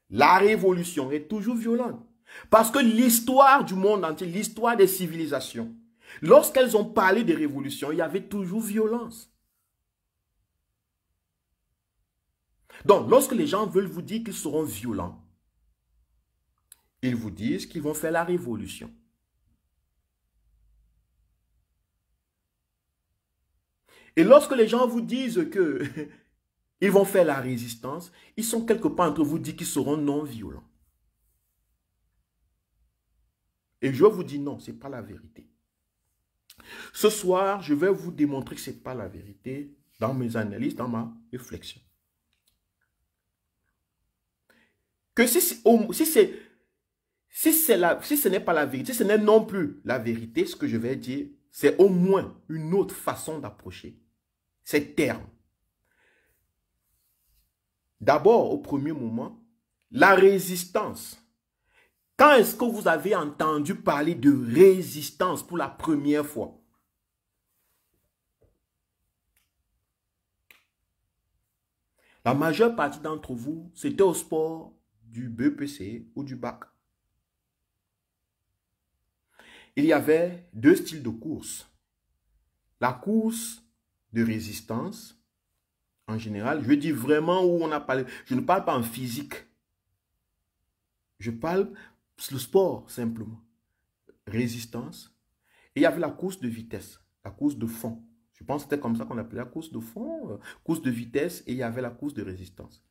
La révolution est toujours violente. Parce que l'histoire du monde entier, l'histoire des civilisations, lorsqu'elles ont parlé de révolution, il y avait toujours violence. Donc, lorsque les gens veulent vous dire qu'ils seront violents, ils vous disent qu'ils vont faire la révolution. Et lorsque les gens vous disent que ils vont faire la résistance, ils sont quelque part entre vous dit qu'ils seront non violents. Et je vous dis non, ce n'est pas la vérité. Ce soir, je vais vous démontrer que ce n'est pas la vérité dans mes analyses, dans ma réflexion. Que si, si c'est si, si ce n'est pas la vérité, si ce n'est non plus la vérité, ce que je vais dire, c'est au moins une autre façon d'approcher ces termes. D'abord, au premier moment, la résistance. Quand est-ce que vous avez entendu parler de résistance pour la première fois La majeure partie d'entre vous, c'était au sport du BPC e ou du bac. Il y avait deux styles de course. La course de résistance, en général, je dis vraiment où on a parlé. Je ne parle pas en physique. Je parle le sport, simplement. Résistance. Et il y avait la course de vitesse, la course de fond. Je pense que c'était comme ça qu'on appelait la course de fond, euh, course de vitesse, et il y avait la course de résistance.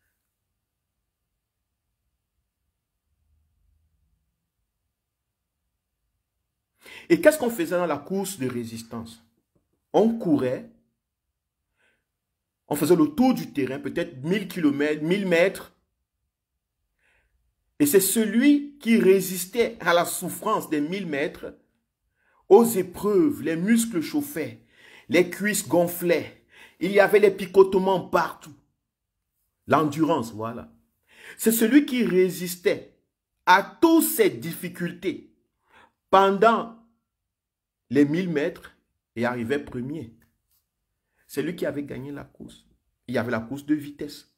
Et qu'est-ce qu'on faisait dans la course de résistance On courait on faisait le tour du terrain, peut-être 1000 km, 1000 mètres. Et c'est celui qui résistait à la souffrance des 1000 mètres, aux épreuves, les muscles chauffaient, les cuisses gonflaient, il y avait les picotements partout. L'endurance, voilà. C'est celui qui résistait à toutes ces difficultés pendant les 1000 mètres et arrivait premier. C'est lui qui avait gagné la course. Il y avait la course de vitesse.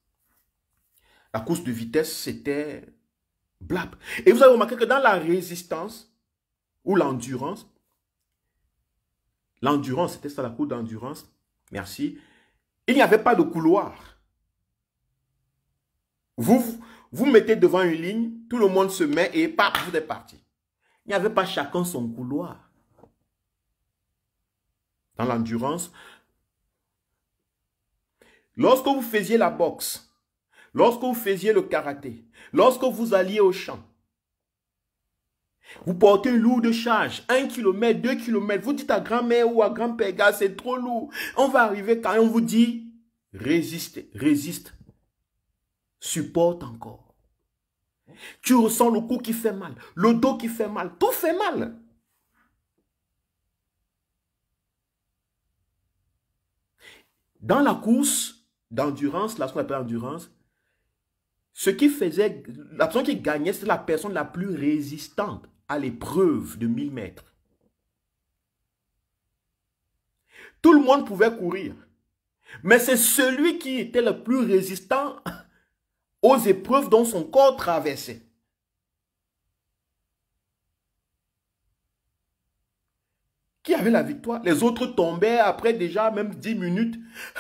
La course de vitesse, c'était blab. Et vous avez remarqué que dans la résistance ou l'endurance, l'endurance, c'était ça la course d'endurance, merci, il n'y avait pas de couloir. Vous, vous mettez devant une ligne, tout le monde se met et paf, vous êtes parti. Il n'y avait pas chacun son couloir. Dans l'endurance, Lorsque vous faisiez la boxe, lorsque vous faisiez le karaté, lorsque vous alliez au champ, vous portez une de charge, Un kilomètre, deux kilomètres. vous dites à grand-mère ou à grand-père, gars, c'est trop lourd. On va arriver quand on vous dit, résiste, résiste, supporte encore. Tu ressens le cou qui fait mal, le dos qui fait mal, tout fait mal. Dans la course, d'endurance, là, ce qu'on appelle endurance, ce qui faisait, la personne qui gagnait, c'était la personne la plus résistante à l'épreuve de 1000 mètres. Tout le monde pouvait courir. Mais c'est celui qui était le plus résistant aux épreuves dont son corps traversait. Qui avait la victoire Les autres tombaient après déjà même 10 minutes.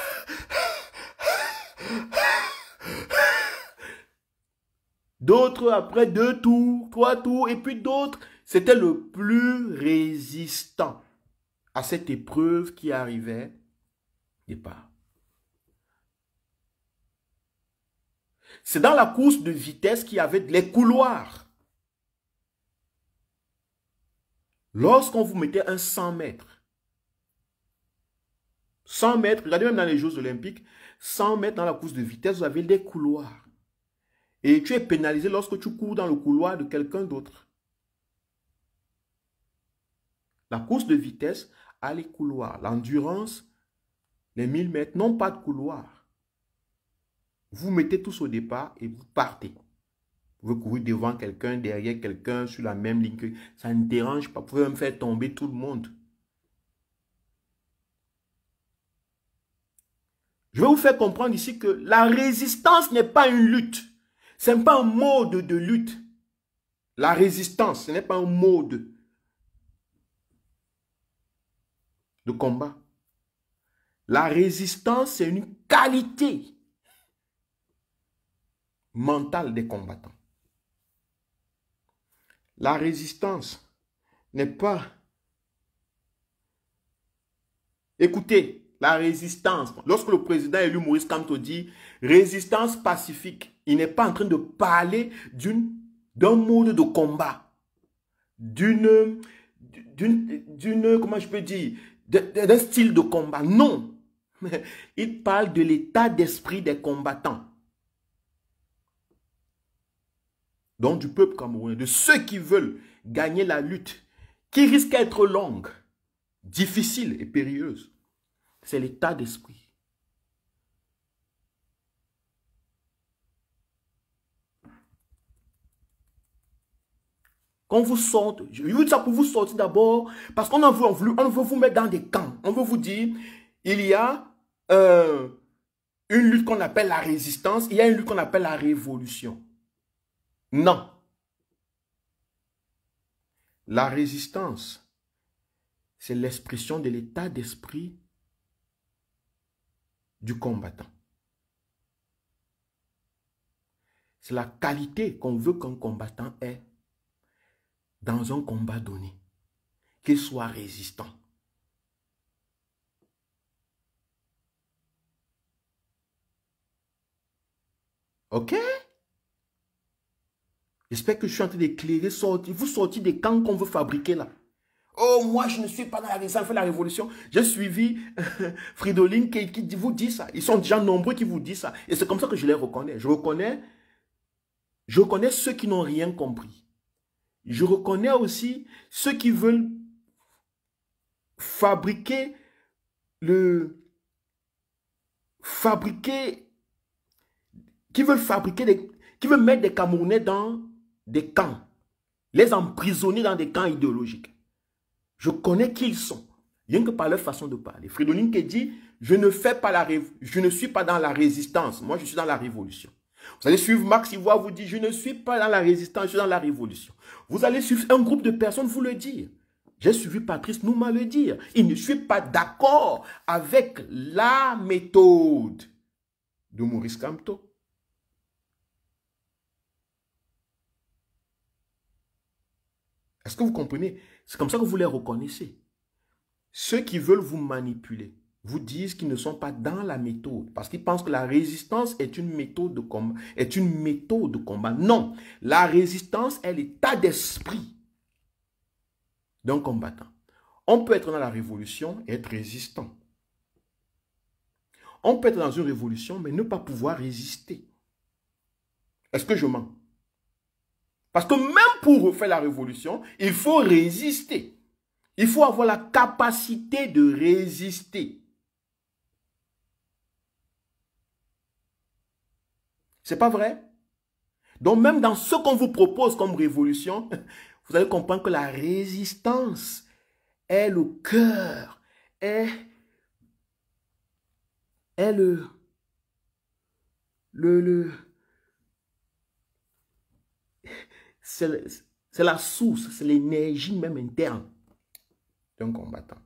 d'autres après deux tours, trois tours, et puis d'autres, c'était le plus résistant à cette épreuve qui arrivait départ. C'est dans la course de vitesse qu'il y avait les couloirs. Lorsqu'on vous mettait un 100 mètres, 100 mètres, regardez même dans les Jeux olympiques, 100 mètres dans la course de vitesse, vous avez des couloirs. Et tu es pénalisé lorsque tu cours dans le couloir de quelqu'un d'autre. La course de vitesse a les couloirs. L'endurance, les 1000 mètres n'ont pas de couloir. Vous mettez tous au départ et vous partez. Vous pouvez courir devant quelqu'un, derrière quelqu'un, sur la même ligne. Ça ne dérange pas. Vous pouvez même faire tomber tout le monde. Je vais vous faire comprendre ici que la résistance n'est pas une lutte. Ce n'est pas un mode de lutte. La résistance, ce n'est pas un mode de combat. La résistance, c'est une qualité mentale des combattants. La résistance n'est pas... Écoutez, la résistance. Lorsque le président élu Maurice Kamto dit résistance pacifique, il n'est pas en train de parler d'une d'un mode de combat, d'une d'une comment je peux dire d'un style de combat. Non, il parle de l'état d'esprit des combattants. Donc du peuple camerounais, de ceux qui veulent gagner la lutte, qui risque d'être longue, difficile et périlleuse c'est l'état d'esprit. Qu'on vous sortez, je ça pour vous sortir d'abord, parce qu'on en veut, on veut vous mettre dans des camps. On veut vous dire, il y a euh, une lutte qu'on appelle la résistance, il y a une lutte qu'on appelle la révolution. Non. La résistance, c'est l'expression de l'état d'esprit du combattant. C'est la qualité qu'on veut qu'un combattant ait dans un combat donné, qu'il soit résistant. Ok J'espère que je suis en train d'éclairer, vous sortez des camps qu'on veut fabriquer là. Oh, moi, je ne suis pas dans la révolution. fait la révolution. J'ai suivi euh, Fridolin qui, vous dit ça. Ils sont déjà nombreux qui vous disent ça. Et c'est comme ça que je les reconnais. Je reconnais, je reconnais ceux qui n'ont rien compris. Je reconnais aussi ceux qui veulent fabriquer le... Fabriquer... Qui veulent fabriquer des... Qui veulent mettre des Camerounais dans des camps. Les emprisonner dans des camps idéologiques. Je connais qui ils sont. Rien que par leur façon de parler. Fridolin qui dit, je ne fais pas la, je ne suis pas dans la résistance. Moi, je suis dans la révolution. Vous allez suivre Max, il vous dit, je ne suis pas dans la résistance, je suis dans la révolution. Vous allez suivre un groupe de personnes vous le dire. J'ai suivi Patrice Nouma le dire. Il ne suis pas d'accord avec la méthode de Maurice Camteau. Est-ce que vous comprenez c'est comme ça que vous les reconnaissez. Ceux qui veulent vous manipuler vous disent qu'ils ne sont pas dans la méthode parce qu'ils pensent que la résistance est une méthode de combat. Est une méthode de combat. Non, la résistance est l'état d'esprit d'un combattant. On peut être dans la révolution et être résistant. On peut être dans une révolution mais ne pas pouvoir résister. Est-ce que je mens parce que même pour faire la révolution, il faut résister. Il faut avoir la capacité de résister. C'est pas vrai Donc même dans ce qu'on vous propose comme révolution, vous allez comprendre que la résistance est le cœur, est, est le, le, le, c'est la source, c'est l'énergie même interne d'un combattant.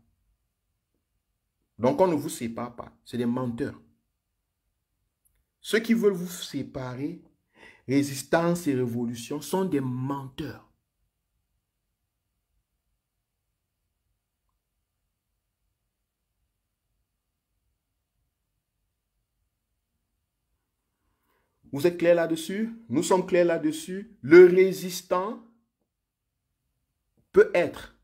Donc on ne vous sépare pas, c'est des menteurs. Ceux qui veulent vous séparer, résistance et révolution, sont des menteurs. Vous êtes clair là-dessus Nous sommes clairs là-dessus Le résistant peut être.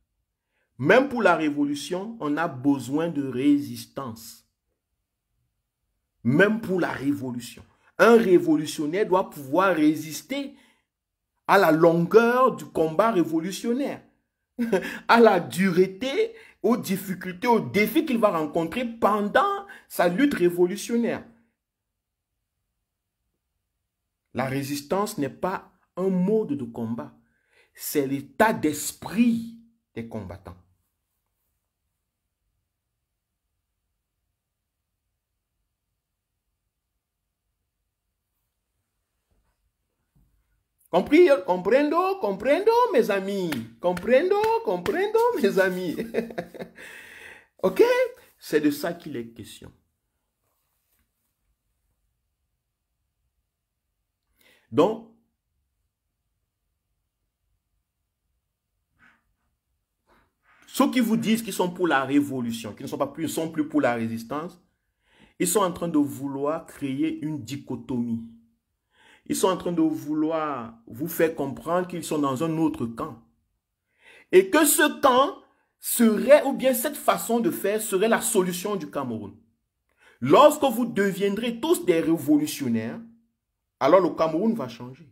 Même pour la révolution, on a besoin de résistance. Même pour la révolution. Un révolutionnaire doit pouvoir résister à la longueur du combat révolutionnaire, à la dureté, aux difficultés, aux défis qu'il va rencontrer pendant sa lutte révolutionnaire. La résistance n'est pas un mode de combat, c'est l'état d'esprit des combattants. Compris? comprendo, comprendo, mes amis. Comprendo, comprendo, mes amis. ok C'est de ça qu'il est question. Donc, ceux qui vous disent qu'ils sont pour la révolution, qui ne sont pas plus, sont plus pour la résistance, ils sont en train de vouloir créer une dichotomie. Ils sont en train de vouloir vous faire comprendre qu'ils sont dans un autre camp. Et que ce camp serait, ou bien cette façon de faire serait la solution du Cameroun. Lorsque vous deviendrez tous des révolutionnaires, alors le Cameroun va changer.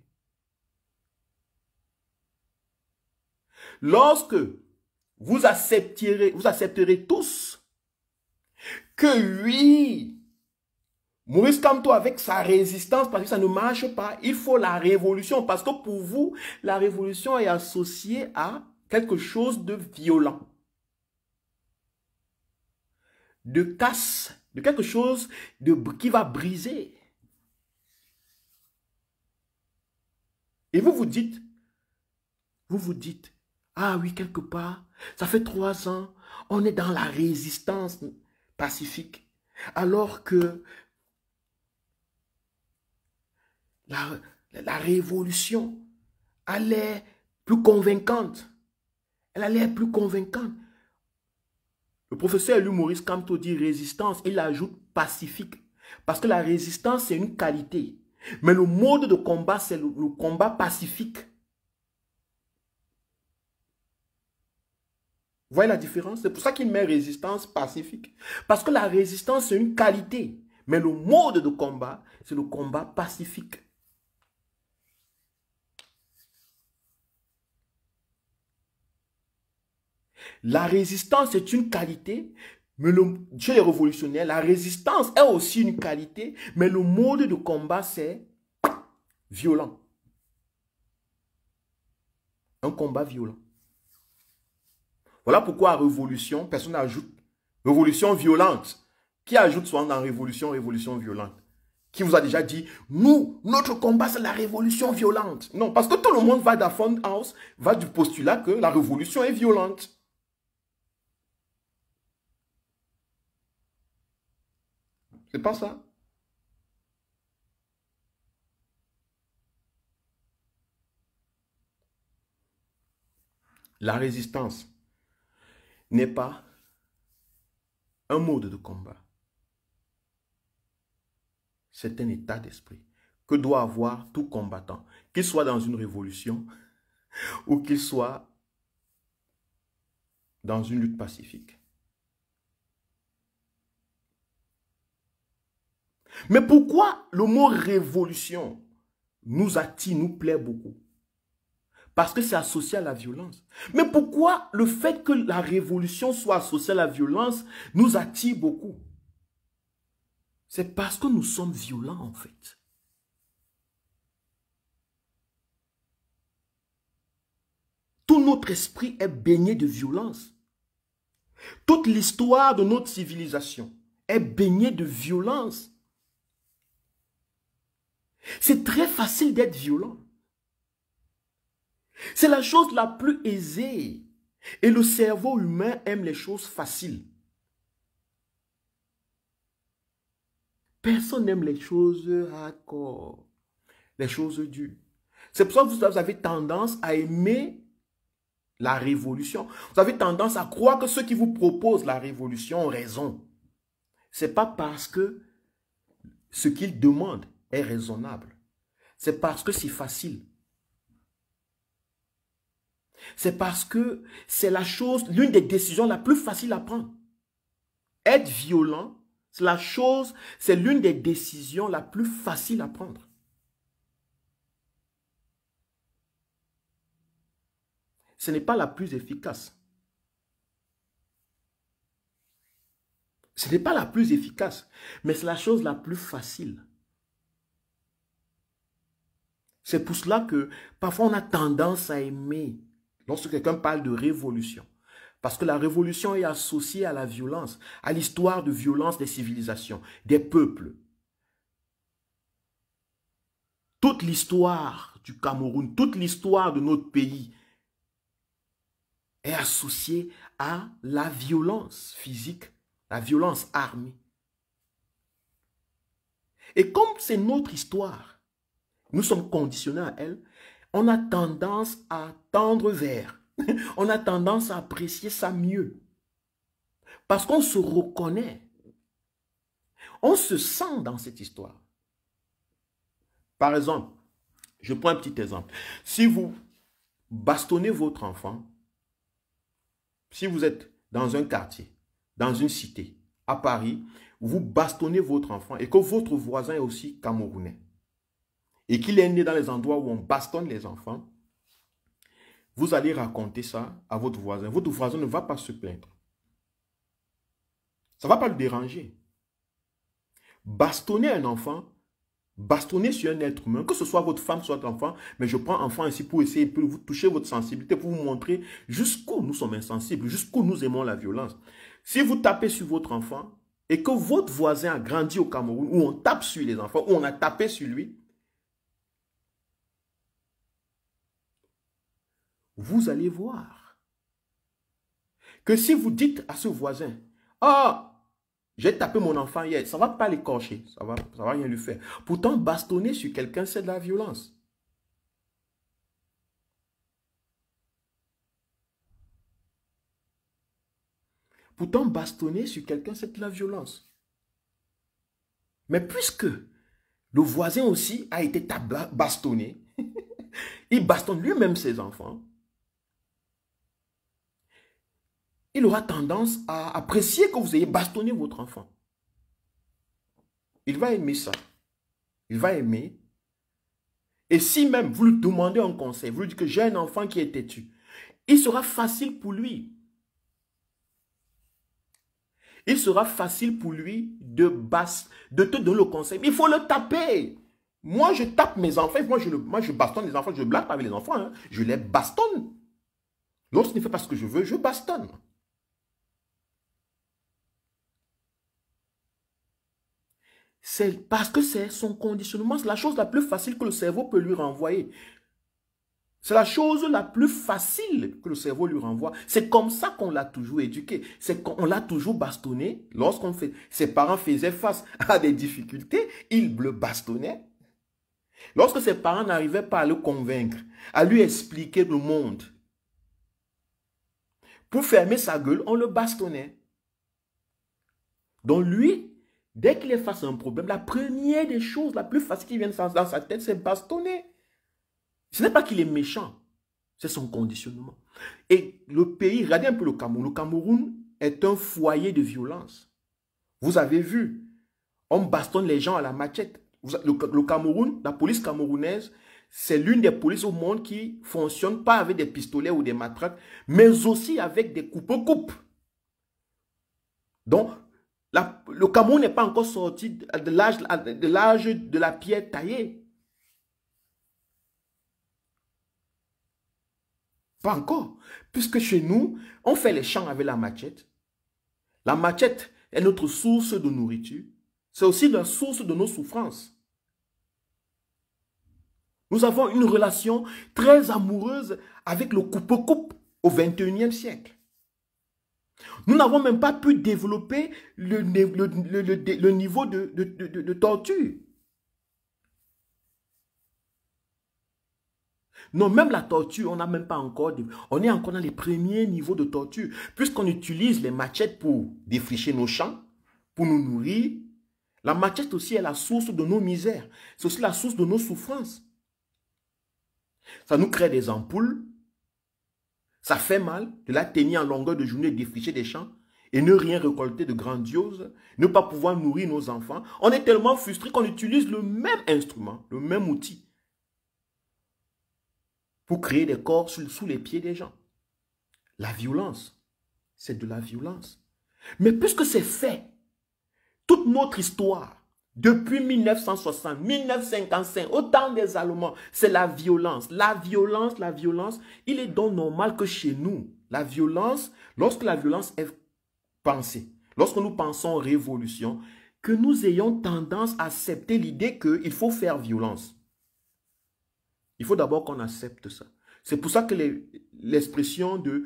Lorsque vous accepterez, vous accepterez tous que oui, Maurice Camto avec sa résistance, parce que ça ne marche pas, il faut la révolution, parce que pour vous, la révolution est associée à quelque chose de violent, de casse, de quelque chose de, qui va briser. Et vous vous dites, vous vous dites, ah oui, quelque part, ça fait trois ans, on est dans la résistance pacifique, alors que la, révolution révolution l'air plus convaincante. Elle a l'air plus convaincante. Le professeur lui, Maurice Camto dit résistance, il ajoute pacifique. Parce que la résistance, c'est une qualité. Mais le mode de combat, c'est le, combat pacifique. Vous voyez la différence C'est pour ça qu'il met résistance pacifique. Parce que la résistance, c'est une qualité. Mais le mode de combat, c'est le combat pacifique. La résistance est une qualité, mais le, chez les la résistance est aussi une qualité, mais le mode de combat, c'est violent. Un combat violent. Voilà pourquoi à révolution, personne n'ajoute révolution violente. Qui ajoute souvent dans révolution, révolution violente Qui vous a déjà dit, nous, notre combat, c'est la révolution violente Non, parce que tout le monde va d'Affond House, va du postulat que la révolution est violente. C'est pas ça. La résistance n'est pas un mode de combat. C'est un état d'esprit que doit avoir tout combattant, qu'il soit dans une révolution ou qu'il soit dans une lutte pacifique. Mais pourquoi le mot révolution nous attire, nous plaît beaucoup Parce que c'est associé à la violence. Mais pourquoi le fait que la révolution soit associée à la violence nous attire beaucoup C'est parce que nous sommes violents en fait. Tout notre esprit est baigné de violence. Toute l'histoire de notre civilisation est baignée de violence. C'est très facile d'être violent. C'est la chose la plus aisée. Et le cerveau humain aime les choses faciles. Personne n'aime les choses raccord, les choses dures. C'est pour ça que vous avez tendance à aimer la révolution. Vous avez tendance à croire que ceux qui vous proposent la révolution ont raison. Ce n'est pas parce que ce qu'ils demandent raisonnable. C'est parce que c'est facile. C'est parce que c'est la chose, l'une des décisions la plus facile à prendre. Être violent, c'est la chose, c'est l'une des décisions la plus facile à prendre. Ce n'est pas la plus efficace. Ce n'est pas la plus efficace, mais c'est la chose la plus facile. C'est pour cela que parfois on a tendance à aimer lorsque quelqu'un parle de révolution. Parce que la révolution est associée à la violence, à l'histoire de violence des civilisations, des peuples. Toute l'histoire du Cameroun, toute l'histoire de notre pays est associée à la violence physique, la violence armée. Et comme c'est notre histoire, nous sommes conditionnés à elle. On a tendance à tendre vers. On a tendance à apprécier ça mieux. Parce qu'on se reconnaît. On se sent dans cette histoire. Par exemple, je prends un petit exemple. Si vous bastonnez votre enfant, si vous êtes dans un quartier, dans une cité, à Paris, vous bastonnez votre enfant et que votre voisin est aussi camerounais, et qu'il est né dans les endroits où on bastonne les enfants, vous allez raconter ça à votre voisin. Votre voisin ne va pas se plaindre. Ça ne va pas le déranger. Bastonner un enfant, bastonner sur un être humain, que ce soit votre femme, soit votre enfant, mais je prends enfant ici pour essayer de vous toucher votre sensibilité, pour vous montrer jusqu'où nous sommes insensibles, jusqu'où nous aimons la violence. Si vous tapez sur votre enfant et que votre voisin a grandi au Cameroun, où on tape sur les enfants, où on a tapé sur lui, vous allez voir que si vous dites à ce voisin, ah, j'ai tapé mon enfant hier, ça va pas l'écorcher, ça va, ça va rien lui faire. Pourtant, bastonner sur quelqu'un, c'est de la violence. Pourtant, bastonner sur quelqu'un, c'est de la violence. Mais puisque le voisin aussi a été bastonné, il bastonne lui-même ses enfants, il aura tendance à apprécier que vous ayez bastonné votre enfant. Il va aimer ça. Il va aimer. Et si même vous lui demandez un conseil, vous lui dites que j'ai un enfant qui est têtu, il sera facile pour lui. Il sera facile pour lui de, de te donner le conseil. il faut le taper. Moi, je tape mes enfants. Moi, je, je bastonne les enfants. Je blague pas avec les enfants. Hein. Je les bastonne. Lorsqu'il ne fait pas ce que je veux, je bastonne. C'est parce que c'est son conditionnement, c'est la chose la plus facile que le cerveau peut lui renvoyer. C'est la chose la plus facile que le cerveau lui renvoie. C'est comme ça qu'on l'a toujours éduqué. C'est qu'on l'a toujours bastonné. Lorsqu'on fait, ses parents faisaient face à des difficultés, ils le bastonnaient. Lorsque ses parents n'arrivaient pas à le convaincre, à lui expliquer le monde, pour fermer sa gueule, on le bastonnait. Donc lui, Dès qu'il est face à un problème, la première des choses, la plus facile qui vient dans sa tête, c'est bastonner. Ce n'est pas qu'il est méchant, c'est son conditionnement. Et le pays, regardez un peu le Cameroun. Le Cameroun est un foyer de violence. Vous avez vu, on bastonne les gens à la machette. Le, Cameroun, la police camerounaise, c'est l'une des polices au monde qui fonctionne pas avec des pistolets ou des matraques, mais aussi avec des coupes-coupes. Donc, le Cameroun n'est pas encore sorti de l'âge de, la pierre taillée. Pas encore. Puisque chez nous, on fait les champs avec la machette. La machette est notre source de nourriture. C'est aussi la source de nos souffrances. Nous avons une relation très amoureuse avec le coupe-coupe au 21e siècle. Nous n'avons même pas pu développer le, le, niveau de, de torture. Non, même la torture, on n'a même pas encore... On est encore dans les premiers niveaux de torture. Puisqu'on utilise les machettes pour défricher nos champs, pour nous nourrir, la machette aussi est la source de nos misères. C'est aussi la source de nos souffrances. Ça nous crée des ampoules, ça fait mal de la tenir en longueur de journée, défricher des champs et ne rien récolter de grandiose, ne pas pouvoir nourrir nos enfants. On est tellement frustré qu'on utilise le même instrument, le même outil pour créer des corps sous les pieds des gens. La violence, c'est de la violence. Mais puisque c'est fait, toute notre histoire, depuis 1960, 1955, au temps des Allemands, c'est la violence, la violence, la violence. Il est donc normal que chez nous, la violence, lorsque la violence est pensée, lorsque nous pensons révolution, que nous ayons tendance à accepter l'idée qu'il faut faire violence. Il faut d'abord qu'on accepte ça. C'est pour ça que l'expression de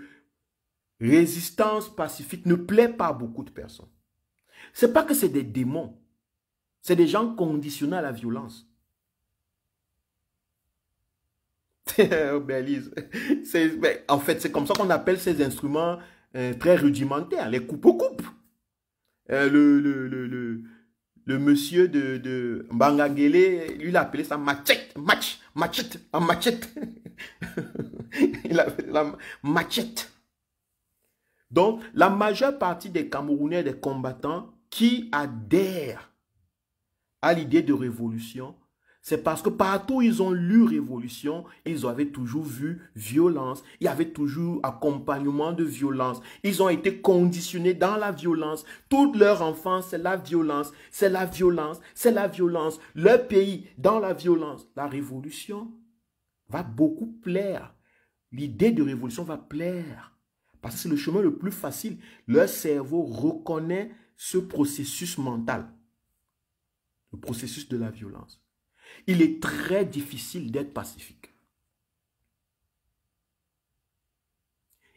résistance pacifique ne plaît pas à beaucoup de personnes. C'est pas que c'est des démons. C'est des gens conditionnés à la violence. Oh, ben, ben, en fait, c'est comme ça qu'on appelle ces instruments euh, très rudimentaires, les coupes aux coupes. Euh, le, le, monsieur de, de lui, il a appelé ça machette, match, machette, un machette. il a la machette. Donc, la majeure partie des Camerounais, des combattants qui adhèrent à l'idée de révolution, c'est parce que partout où ils ont lu révolution, ils avaient toujours vu violence, il y avait toujours accompagnement de violence. Ils ont été conditionnés dans la violence. Toute leur enfance, c'est la violence, c'est la violence, c'est la violence. Leur pays, dans la violence. La révolution va beaucoup plaire. L'idée de révolution va plaire. Parce que c'est le chemin le plus facile. Leur cerveau reconnaît ce processus mental le processus de la violence. Il est très difficile d'être pacifique.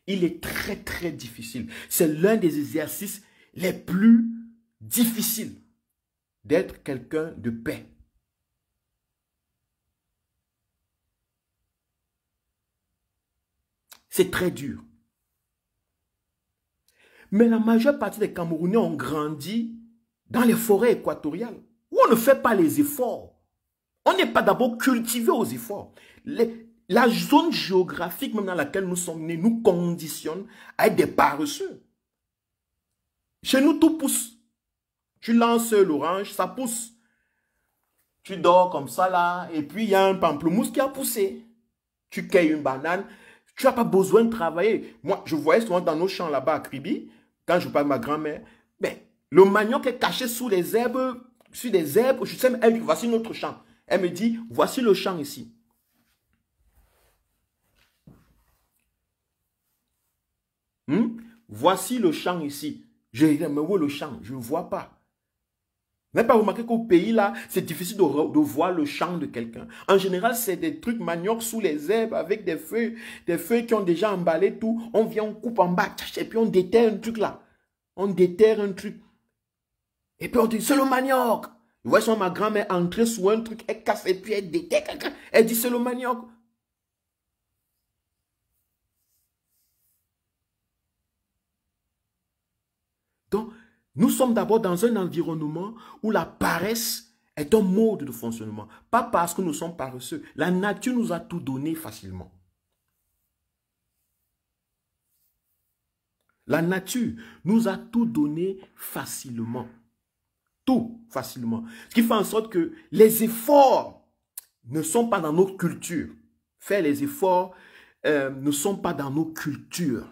Il est très très difficile. C'est l'un des exercices les plus difficiles d'être quelqu'un de paix. C'est très dur. Mais la majeure partie des Camerounais ont grandi dans les forêts équatoriales où on ne fait pas les efforts. On n'est pas d'abord cultivé aux efforts. la zone géographique même dans laquelle nous sommes nés nous conditionne à être des paresseux. Chez nous, tout pousse. Tu lances l'orange, ça pousse. Tu dors comme ça là, et puis il y a un pamplemousse qui a poussé. Tu cueilles une banane, tu n'as pas besoin de travailler. Moi, je voyais souvent dans nos champs là-bas à Kribi, quand je parle de ma grand-mère, ben, le manioc est caché sous les herbes sur des herbes, je sais, elle dit, voici notre champ. Elle me dit, voici le champ ici. Hmm? Voici le champ ici. Je me vois le champ, je ne vois pas. Vous n'avez pas remarqué qu'au pays là, c'est difficile de, voir le champ de quelqu'un. En général, c'est des trucs manioc sous les herbes avec des feuilles, des feuilles qui ont déjà emballé tout. On vient, on coupe en bas, et puis on déterre un truc là. On déterre un truc. Et puis on dit, c'est le manioc. Vous voyez, ma grand-mère entrée sous un truc, elle casse les pieds, elle détecte. elle dit, c'est le manioc. Donc, nous sommes d'abord dans un environnement où la paresse est un mode de fonctionnement. Pas parce que nous sommes paresseux. La nature nous a tout donné facilement. La nature nous a tout donné facilement facilement. Ce qui fait en sorte que les efforts ne sont pas dans notre culture. Faire les efforts euh, ne sont pas dans nos cultures.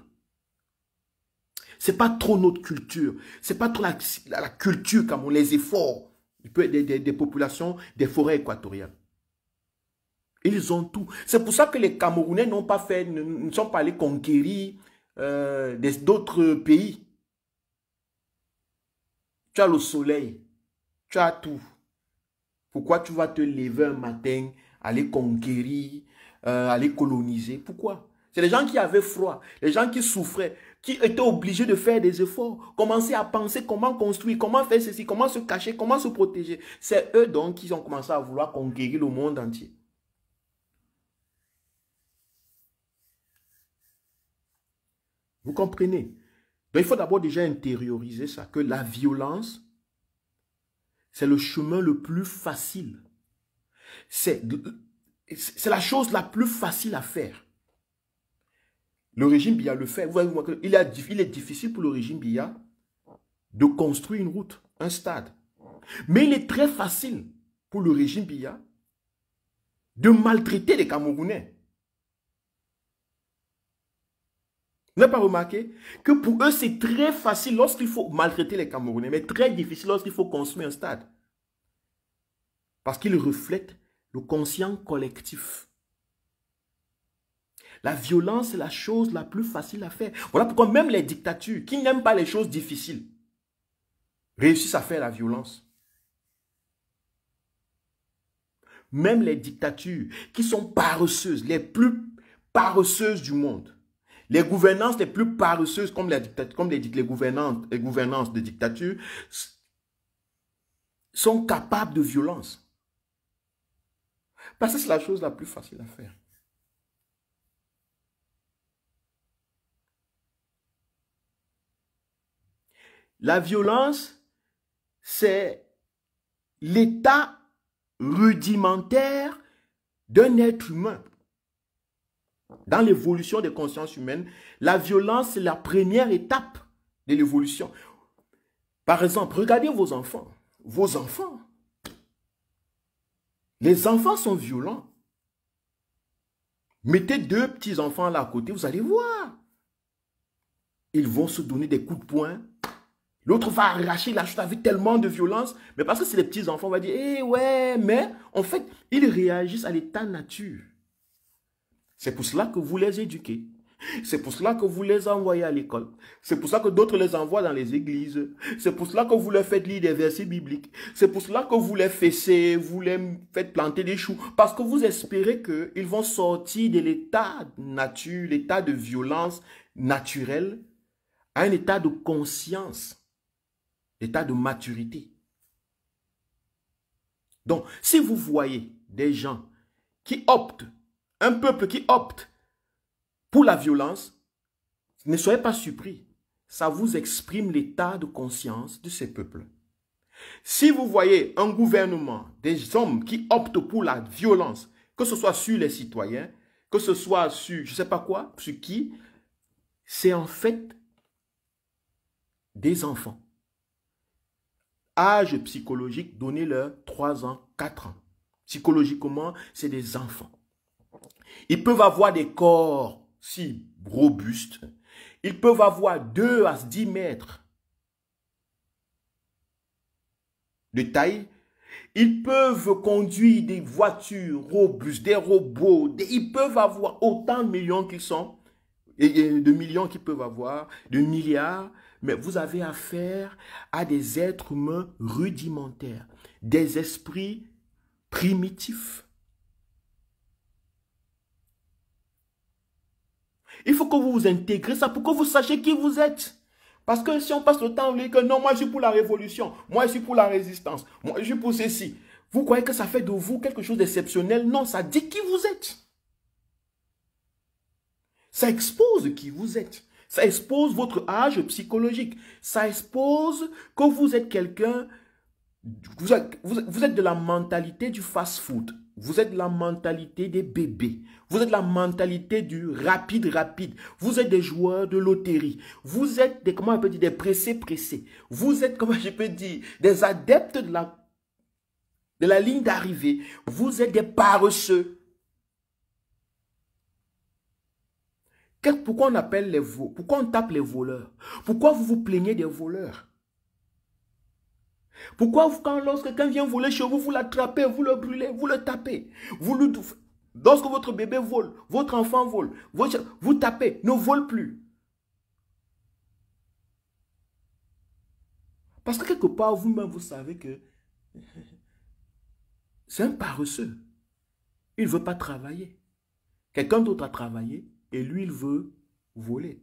C'est pas trop notre culture. C'est pas trop la, culture comme les efforts des, des populations des forêts équatoriales. Ils ont tout. C'est pour ça que les Camerounais n'ont pas fait, ne, sont pas allés conquérir euh, d'autres pays. Tu as le soleil. Tu as tout. Pourquoi tu vas te lever un matin, aller conquérir, euh, aller coloniser Pourquoi C'est les gens qui avaient froid, les gens qui souffraient, qui étaient obligés de faire des efforts, commencer à penser comment construire, comment faire ceci, comment se cacher, comment se protéger. C'est eux donc qui ont commencé à vouloir conquérir le monde entier. Vous comprenez Donc il faut d'abord déjà intérioriser ça, que la violence c'est le chemin le plus facile. C'est la chose la plus facile à faire. Le régime BIA le fait. Vous il, il est difficile pour le régime BIA de construire une route, un stade. Mais il est très facile pour le régime BIA de maltraiter les Camerounais. Vous n'avez pas remarqué que pour eux, c'est très facile lorsqu'il faut maltraiter les Camerounais, mais très difficile lorsqu'il faut construire un stade. Parce qu'ils reflètent le conscient collectif. La violence est la chose la plus facile à faire. Voilà pourquoi même les dictatures qui n'aiment pas les choses difficiles réussissent à faire la violence. Même les dictatures qui sont paresseuses, les plus paresseuses du monde, les gouvernances les plus paresseuses, comme, comme les, les, gouvernances, les gouvernances de dictature, sont capables de violence. Parce que c'est la chose la plus facile à faire. La violence, c'est l'état rudimentaire d'un être humain. Dans l'évolution des consciences humaines, la violence est la première étape de l'évolution. Par exemple, regardez vos enfants. Vos enfants. Les enfants sont violents. Mettez deux petits-enfants là à côté, vous allez voir. Ils vont se donner des coups de poing. L'autre va arracher la chute avec tellement de violence. Mais parce que c'est les petits-enfants, on va dire, eh ouais, mais en fait, ils réagissent à l'état nature. C'est pour cela que vous les éduquez. C'est pour cela que vous les envoyez à l'école. C'est pour cela que d'autres les envoient dans les églises. C'est pour cela que vous leur faites lire des versets bibliques. C'est pour cela que vous les fessez, vous les faites planter des choux. Parce que vous espérez qu'ils vont sortir de l'état de nature, l'état de violence naturelle, à un état de conscience, l'état de maturité. Donc, si vous voyez des gens qui optent un peuple qui opte pour la violence, ne soyez pas surpris. Ça vous exprime l'état de conscience de ces peuples. Si vous voyez un gouvernement, des hommes qui optent pour la violence, que ce soit sur les citoyens, que ce soit sur je ne sais pas quoi, sur qui, c'est en fait des enfants. Âge psychologique, donnez-leur 3 ans, 4 ans. Psychologiquement, c'est des enfants. Ils peuvent avoir des corps si robustes. Ils peuvent avoir 2 à 10 mètres de taille. Ils peuvent conduire des voitures robustes, des robots. ils peuvent avoir autant de millions qu'ils sont, et de millions qu'ils peuvent avoir, de milliards. Mais vous avez affaire à des êtres humains rudimentaires, des esprits primitifs. Il faut que vous vous intégrez ça pour que vous sachiez qui vous êtes. Parce que si on passe le temps, à dire que non, moi je suis pour la révolution, moi je suis pour la résistance, moi je suis pour ceci. Vous croyez que ça fait de vous quelque chose d'exceptionnel Non, ça dit qui vous êtes. Ça expose qui vous êtes. Ça expose votre âge psychologique. Ça expose que vous êtes quelqu'un, vous, êtes de la mentalité du fast-food. Vous êtes la mentalité des bébés. Vous êtes la mentalité du rapide, rapide. Vous êtes des joueurs de loterie. Vous êtes des, comment on peut dire, des pressés, pressés. Vous êtes, comment je peux dire, des adeptes de la, de la ligne d'arrivée. Vous êtes des paresseux. Pourquoi on appelle les Pourquoi on tape les voleurs Pourquoi vous vous plaignez des voleurs pourquoi quand lorsque quelqu'un vient voler chez vous, vous l'attrapez, vous le brûlez, vous le tapez vous le, Lorsque votre bébé vole, votre enfant vole, vous tapez, ne vole plus. Parce que quelque part, vous-même, vous savez que c'est un paresseux. Il ne veut pas travailler. Quelqu'un d'autre a travaillé et lui, il veut voler.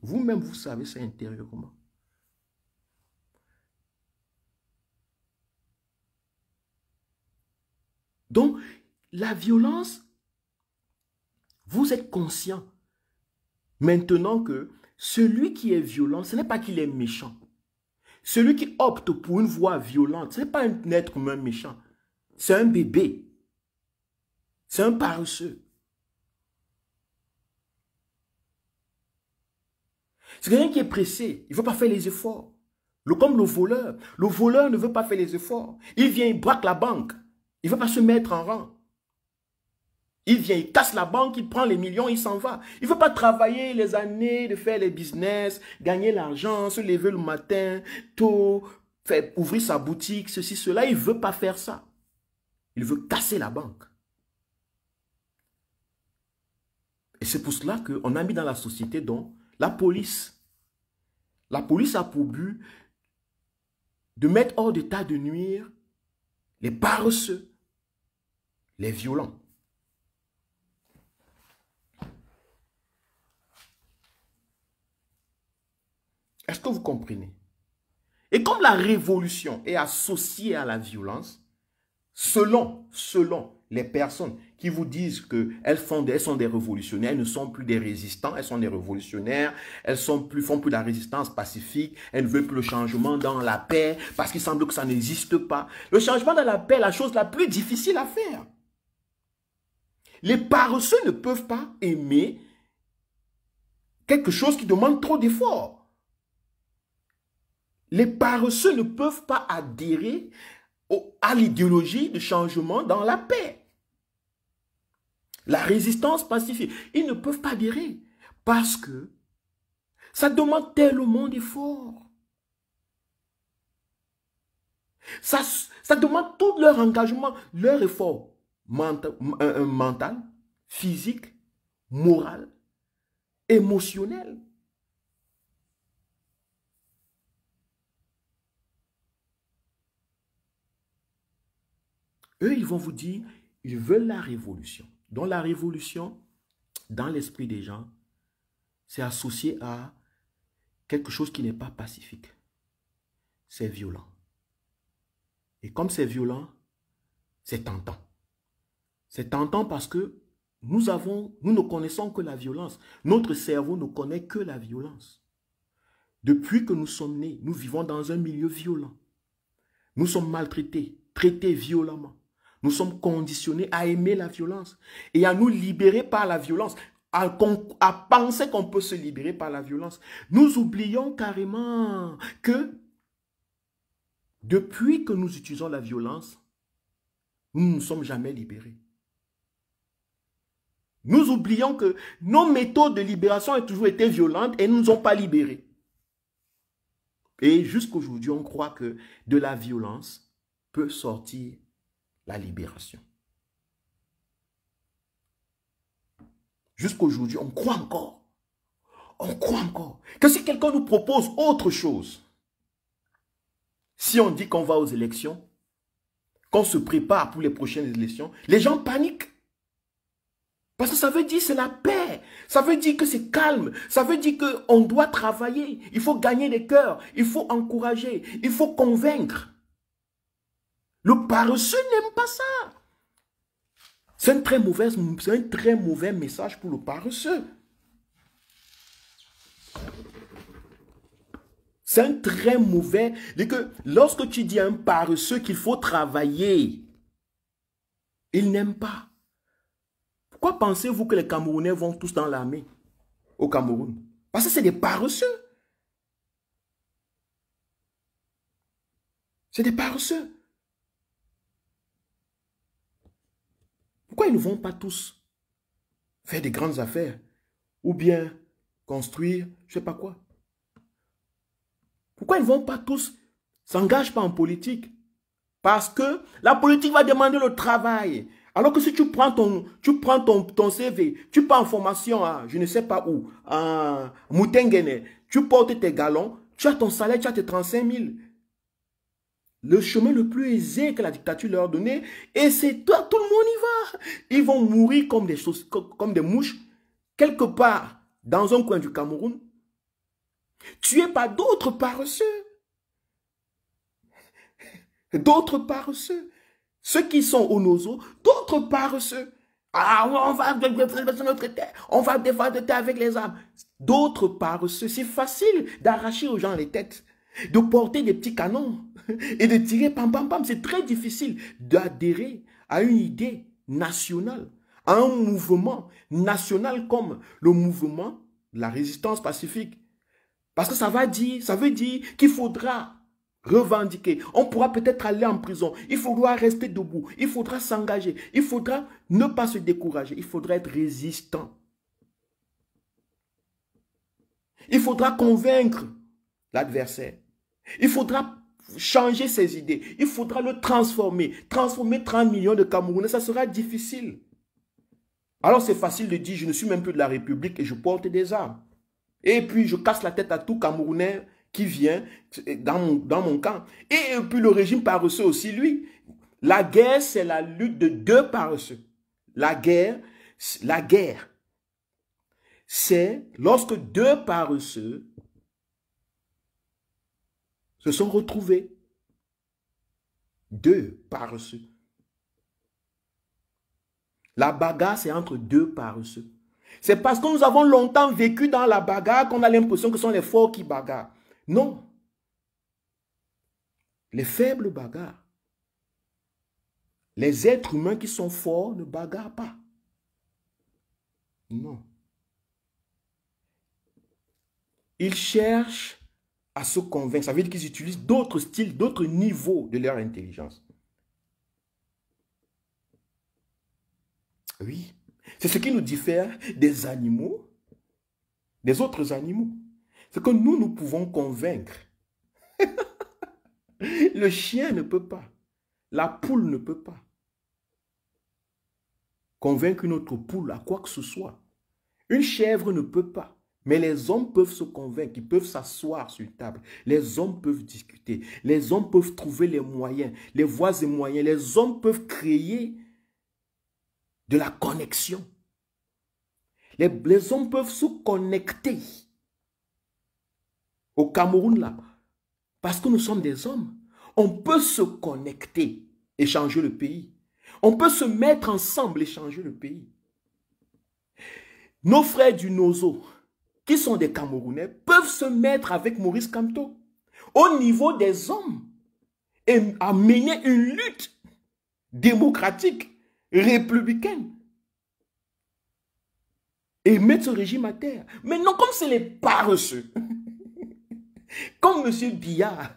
Vous-même, vous savez ça intérieurement. Donc, la violence, vous êtes conscient maintenant que celui qui est violent, ce n'est pas qu'il est méchant. Celui qui opte pour une voie violente, ce n'est pas un être humain méchant. C'est un bébé. C'est un paresseux. C'est quelqu'un qui est pressé. Il ne veut pas faire les efforts. Le, comme le voleur. Le voleur ne veut pas faire les efforts. Il vient, il braque la banque. Il ne veut pas se mettre en rang. Il vient, il casse la banque, il prend les millions, il s'en va. Il ne veut pas travailler les années de faire les business, gagner l'argent, se lever le matin, tôt, ouvrir sa boutique, ceci, cela. Il ne veut pas faire ça. Il veut casser la banque. Et c'est pour cela qu'on a mis dans la société dont la police. La police a pour but de mettre hors d'état de nuire les paresseux, les violents. Est-ce que vous comprenez Et comme la révolution est associée à la violence, selon, selon les personnes qui vous disent qu'elles elles sont des révolutionnaires, elles ne sont plus des résistants, elles sont des révolutionnaires, elles sont plus, font plus de la résistance pacifique, elles ne veulent plus le changement dans la paix, parce qu'il semble que ça n'existe pas. Le changement dans la paix, la chose la plus difficile à faire. Les paresseux ne peuvent pas aimer quelque chose qui demande trop d'efforts. Les paresseux ne peuvent pas adhérer à l'idéologie de changement dans la paix. La résistance pacifique. Ils ne peuvent pas adhérer parce que ça demande tellement d'efforts. ça demande tout leur engagement, leur effort mental, physique, moral, émotionnel. Eux, ils vont vous dire, ils veulent la révolution. Donc la révolution, dans l'esprit des gens, c'est associé à quelque chose qui n'est pas pacifique. C'est violent. Et comme c'est violent, c'est tentant. C'est tentant parce que nous, avons, nous ne connaissons que la violence. Notre cerveau ne connaît que la violence. Depuis que nous sommes nés, nous vivons dans un milieu violent. Nous sommes maltraités, traités violemment. Nous sommes conditionnés à aimer la violence et à nous libérer par la violence, à, à penser qu'on peut se libérer par la violence. Nous oublions carrément que depuis que nous utilisons la violence, nous ne sommes jamais libérés. Nous oublions que nos méthodes de libération ont toujours été violentes et ne nous ont pas libérés. Et jusqu'aujourd'hui, on croit que de la violence peut sortir la libération. Jusqu'aujourd'hui, on croit encore. On croit encore que si quelqu'un nous propose autre chose, si on dit qu'on va aux élections, qu'on se prépare pour les prochaines élections, les gens paniquent. Parce que ça veut dire c'est la paix. Ça veut dire que c'est calme. Ça veut dire qu'on doit travailler. Il faut gagner des cœurs. Il faut encourager. Il faut convaincre. Le paresseux n'aime pas ça. C'est un, très mauvais, un très mauvais message pour le paresseux. C'est un très mauvais. Que lorsque tu dis à un paresseux qu'il faut travailler, il n'aime pas. Pourquoi pensez-vous que les Camerounais vont tous dans l'armée au Cameroun Parce que c'est des paresseux. C'est des paresseux. Pourquoi ils ne vont pas tous faire des grandes affaires ou bien construire, je sais pas quoi Pourquoi ils ne vont pas tous s'engager pas en politique Parce que la politique va demander le travail, alors que si tu prends ton, tu prends ton, ton CV, tu pars en formation à, je ne sais pas où, à Moutengene, tu portes tes galons, tu as ton salaire, tu as tes 35 000. Le chemin le plus aisé que la dictature leur donnait, et c'est toi, tout le monde y va. Ils vont mourir comme des, choses, comme des mouches, quelque part, dans un coin du Cameroun, Tu tués par d'autres paresseux. D'autres paresseux ceux qui sont au Nozo, d'autre part Ah, on va défendre notre terre, on va défendre terre avec les armes. part ceux, c'est facile d'arracher aux gens les têtes, de porter des petits canons et de tirer pam pam pam. C'est très difficile d'adhérer à une idée nationale, à un mouvement national comme le mouvement de la résistance pacifique. Parce que ça va dire, ça veut dire qu'il faudra revendiquer. On pourra peut-être aller en prison. Il faudra rester debout. Il faudra s'engager. Il faudra ne pas se décourager. Il faudra être résistant. Il faudra convaincre l'adversaire. Il faudra changer ses idées. Il faudra le transformer. Transformer 30 millions de Camerounais, ça sera difficile. Alors c'est facile de dire, je ne suis même plus de la République et je porte des armes. Et puis je casse la tête à tout Camerounais qui vient dans mon, camp. Et puis le régime paresseux aussi, lui. La guerre, c'est la lutte de deux paresseux. La guerre, la guerre, c'est lorsque deux paresseux se sont retrouvés. Deux paresseux. La bagarre, c'est entre deux paresseux. C'est parce que nous avons longtemps vécu dans la bagarre qu'on a l'impression que ce sont les forts qui bagarrent. Non. Les faibles bagarrent. Les êtres humains qui sont forts ne bagarrent pas. Non. Ils cherchent à se convaincre. Ça veut dire qu'ils utilisent d'autres styles, d'autres niveaux de leur intelligence. Oui. C'est ce qui nous diffère des animaux, des autres animaux. C'est que nous, nous pouvons convaincre. le chien ne peut pas. La poule ne peut pas. Convaincre une autre poule à quoi que ce soit. Une chèvre ne peut pas. Mais les hommes peuvent se convaincre, ils peuvent s'asseoir sur une table. Les hommes peuvent discuter. Les hommes peuvent trouver les moyens, les voies et moyens. Les hommes peuvent créer de la connexion. Les, les hommes peuvent se connecter au Cameroun là, parce que nous sommes des hommes, on peut se connecter et changer le pays. On peut se mettre ensemble et changer le pays. Nos frères du Nozo, qui sont des Camerounais, peuvent se mettre avec Maurice Camteau au niveau des hommes et amener une lutte démocratique, républicaine. Et mettre ce régime à terre. Mais non comme c'est les paresseux, quand M. Billard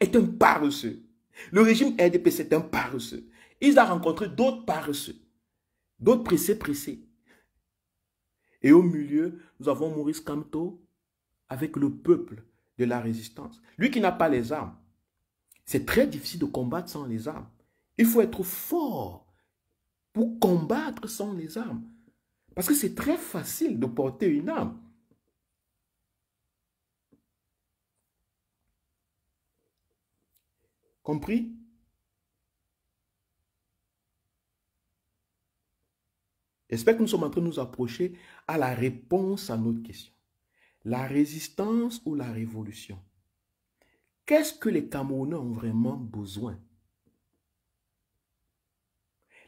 est un paresseux, le régime RDP, c'est un paresseux. Il a rencontré d'autres paresseux, d'autres pressés, pressés. Et au milieu, nous avons Maurice Camteau avec le peuple de la résistance. Lui qui n'a pas les armes. C'est très difficile de combattre sans les armes. Il faut être fort pour combattre sans les armes. Parce que c'est très facile de porter une arme. Compris J'espère que nous sommes en train de nous approcher à la réponse à notre question. La résistance ou la révolution Qu'est-ce que les Camerounais ont vraiment besoin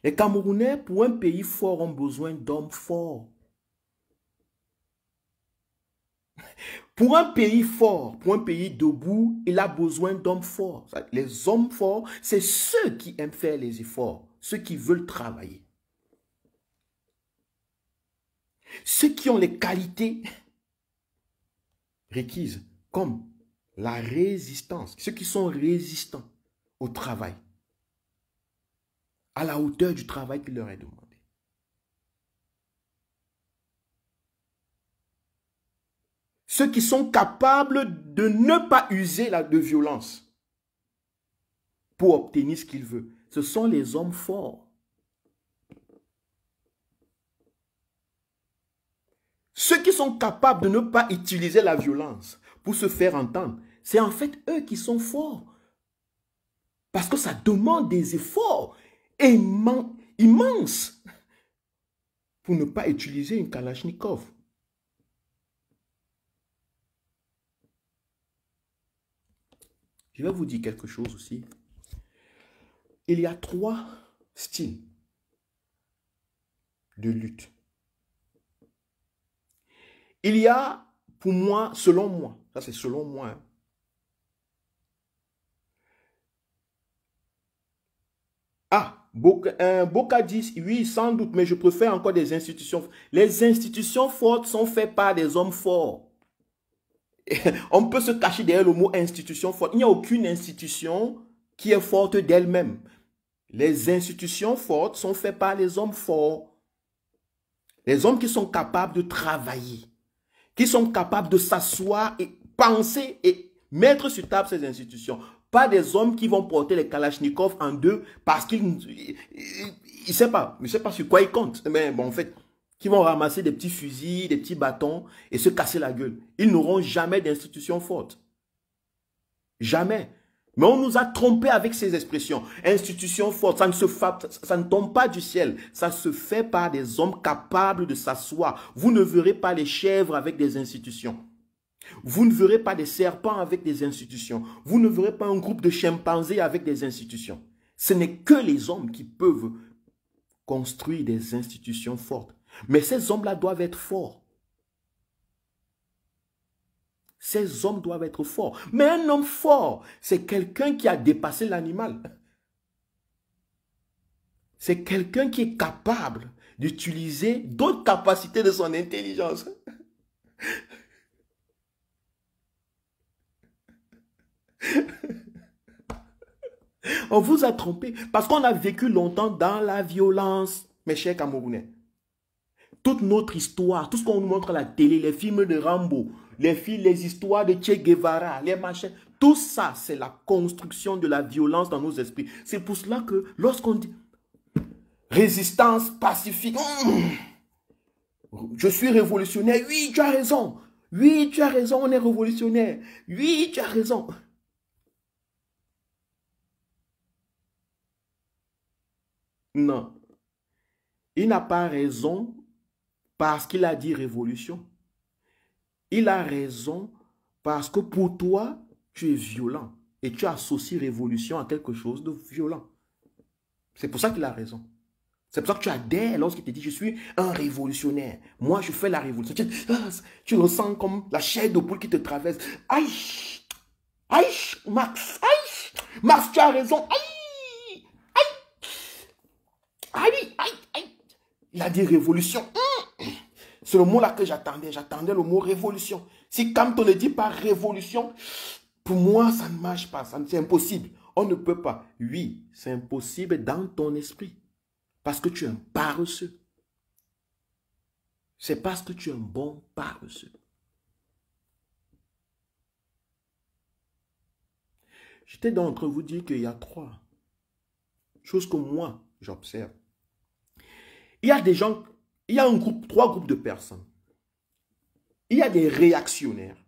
Les Camerounais, pour un pays fort, ont besoin d'hommes forts. Pour un pays fort, pour un pays debout, il a besoin d'hommes forts. Les hommes forts, c'est ceux qui aiment faire les efforts, ceux qui veulent travailler. Ceux qui ont les qualités requises, comme la résistance, ceux qui sont résistants au travail, à la hauteur du travail qui leur est demandé. ceux qui sont capables de ne pas user de violence pour obtenir ce qu'il veut. Ce sont les hommes forts. Ceux qui sont capables de ne pas utiliser la violence pour se faire entendre, c'est en fait eux qui sont forts. Parce que ça demande des efforts immenses pour ne pas utiliser une Kalachnikov. Je vais vous dire quelque chose aussi. Il y a trois styles de lutte. Il y a, pour moi, selon moi, ça c'est selon moi, hein. Ah, euh, Boca, oui, sans doute, mais je préfère encore des institutions. Les institutions fortes sont faites par des hommes forts on peut se cacher derrière le mot institution forte. Il n'y a aucune institution qui est forte d'elle-même. Les institutions fortes sont faites par les hommes forts. Les hommes qui sont capables de travailler, qui sont capables de s'asseoir et penser et mettre sur table ces institutions. Pas des hommes qui vont porter les Kalachnikov en deux parce qu'ils... ne savent pas, pas sur quoi ils comptent. Mais bon, en fait, qui vont ramasser des petits fusils, des petits bâtons et se casser la gueule. Ils n'auront jamais d'institution forte. Jamais. Mais on nous a trompés avec ces expressions. Institution forte, ça ne, ça ne tombe pas du ciel. Ça se fait par des hommes capables de s'asseoir. Vous ne verrez pas les chèvres avec des institutions. Vous ne verrez pas des serpents avec des institutions. Vous ne verrez pas un groupe de chimpanzés avec des institutions. Ce n'est que les hommes qui peuvent construire des institutions fortes. Mais ces hommes-là doivent être forts. Ces hommes doivent être forts. Mais un homme fort, c'est quelqu'un qui a dépassé l'animal. C'est quelqu'un qui est capable d'utiliser d'autres capacités de son intelligence. On vous a trompé parce qu'on a vécu longtemps dans la violence, mes chers Camerounais toute notre histoire, tout ce qu'on nous montre à la télé, les films de Rambo, les films, les histoires de Che Guevara, les machins, tout ça, c'est la construction de la violence dans nos esprits. C'est pour cela que lorsqu'on dit résistance pacifique, je suis révolutionnaire, oui, tu as raison, oui, tu as raison, on est révolutionnaire, oui, tu as raison. Non, il n'a pas raison parce qu'il a dit révolution. Il a raison parce que pour toi, tu es violent et tu associes révolution à quelque chose de violent. C'est pour ça qu'il a raison. C'est pour ça que tu adhères lorsqu'il te dit je suis un révolutionnaire. Moi, je fais la révolution. Tu, ah, ressens le sens comme la chair de boule qui te traverse. Aïe, aïe, Max, aïe, Max, tu as raison. Aïe, aïe, aïe, aïe. Il a dit révolution. Hmm. C'est le mot là que j'attendais. J'attendais le mot révolution. Si quand on ne dit pas révolution, pour moi, ça ne marche pas. C'est impossible. On ne peut pas. Oui, c'est impossible dans ton esprit. Parce que tu es un paresseux. C'est parce que tu es un bon paresseux. J'étais d'entre vous dire qu'il y a trois choses que moi, j'observe. Il y a des gens, il y a un groupe, trois groupes de personnes. Il y a des réactionnaires,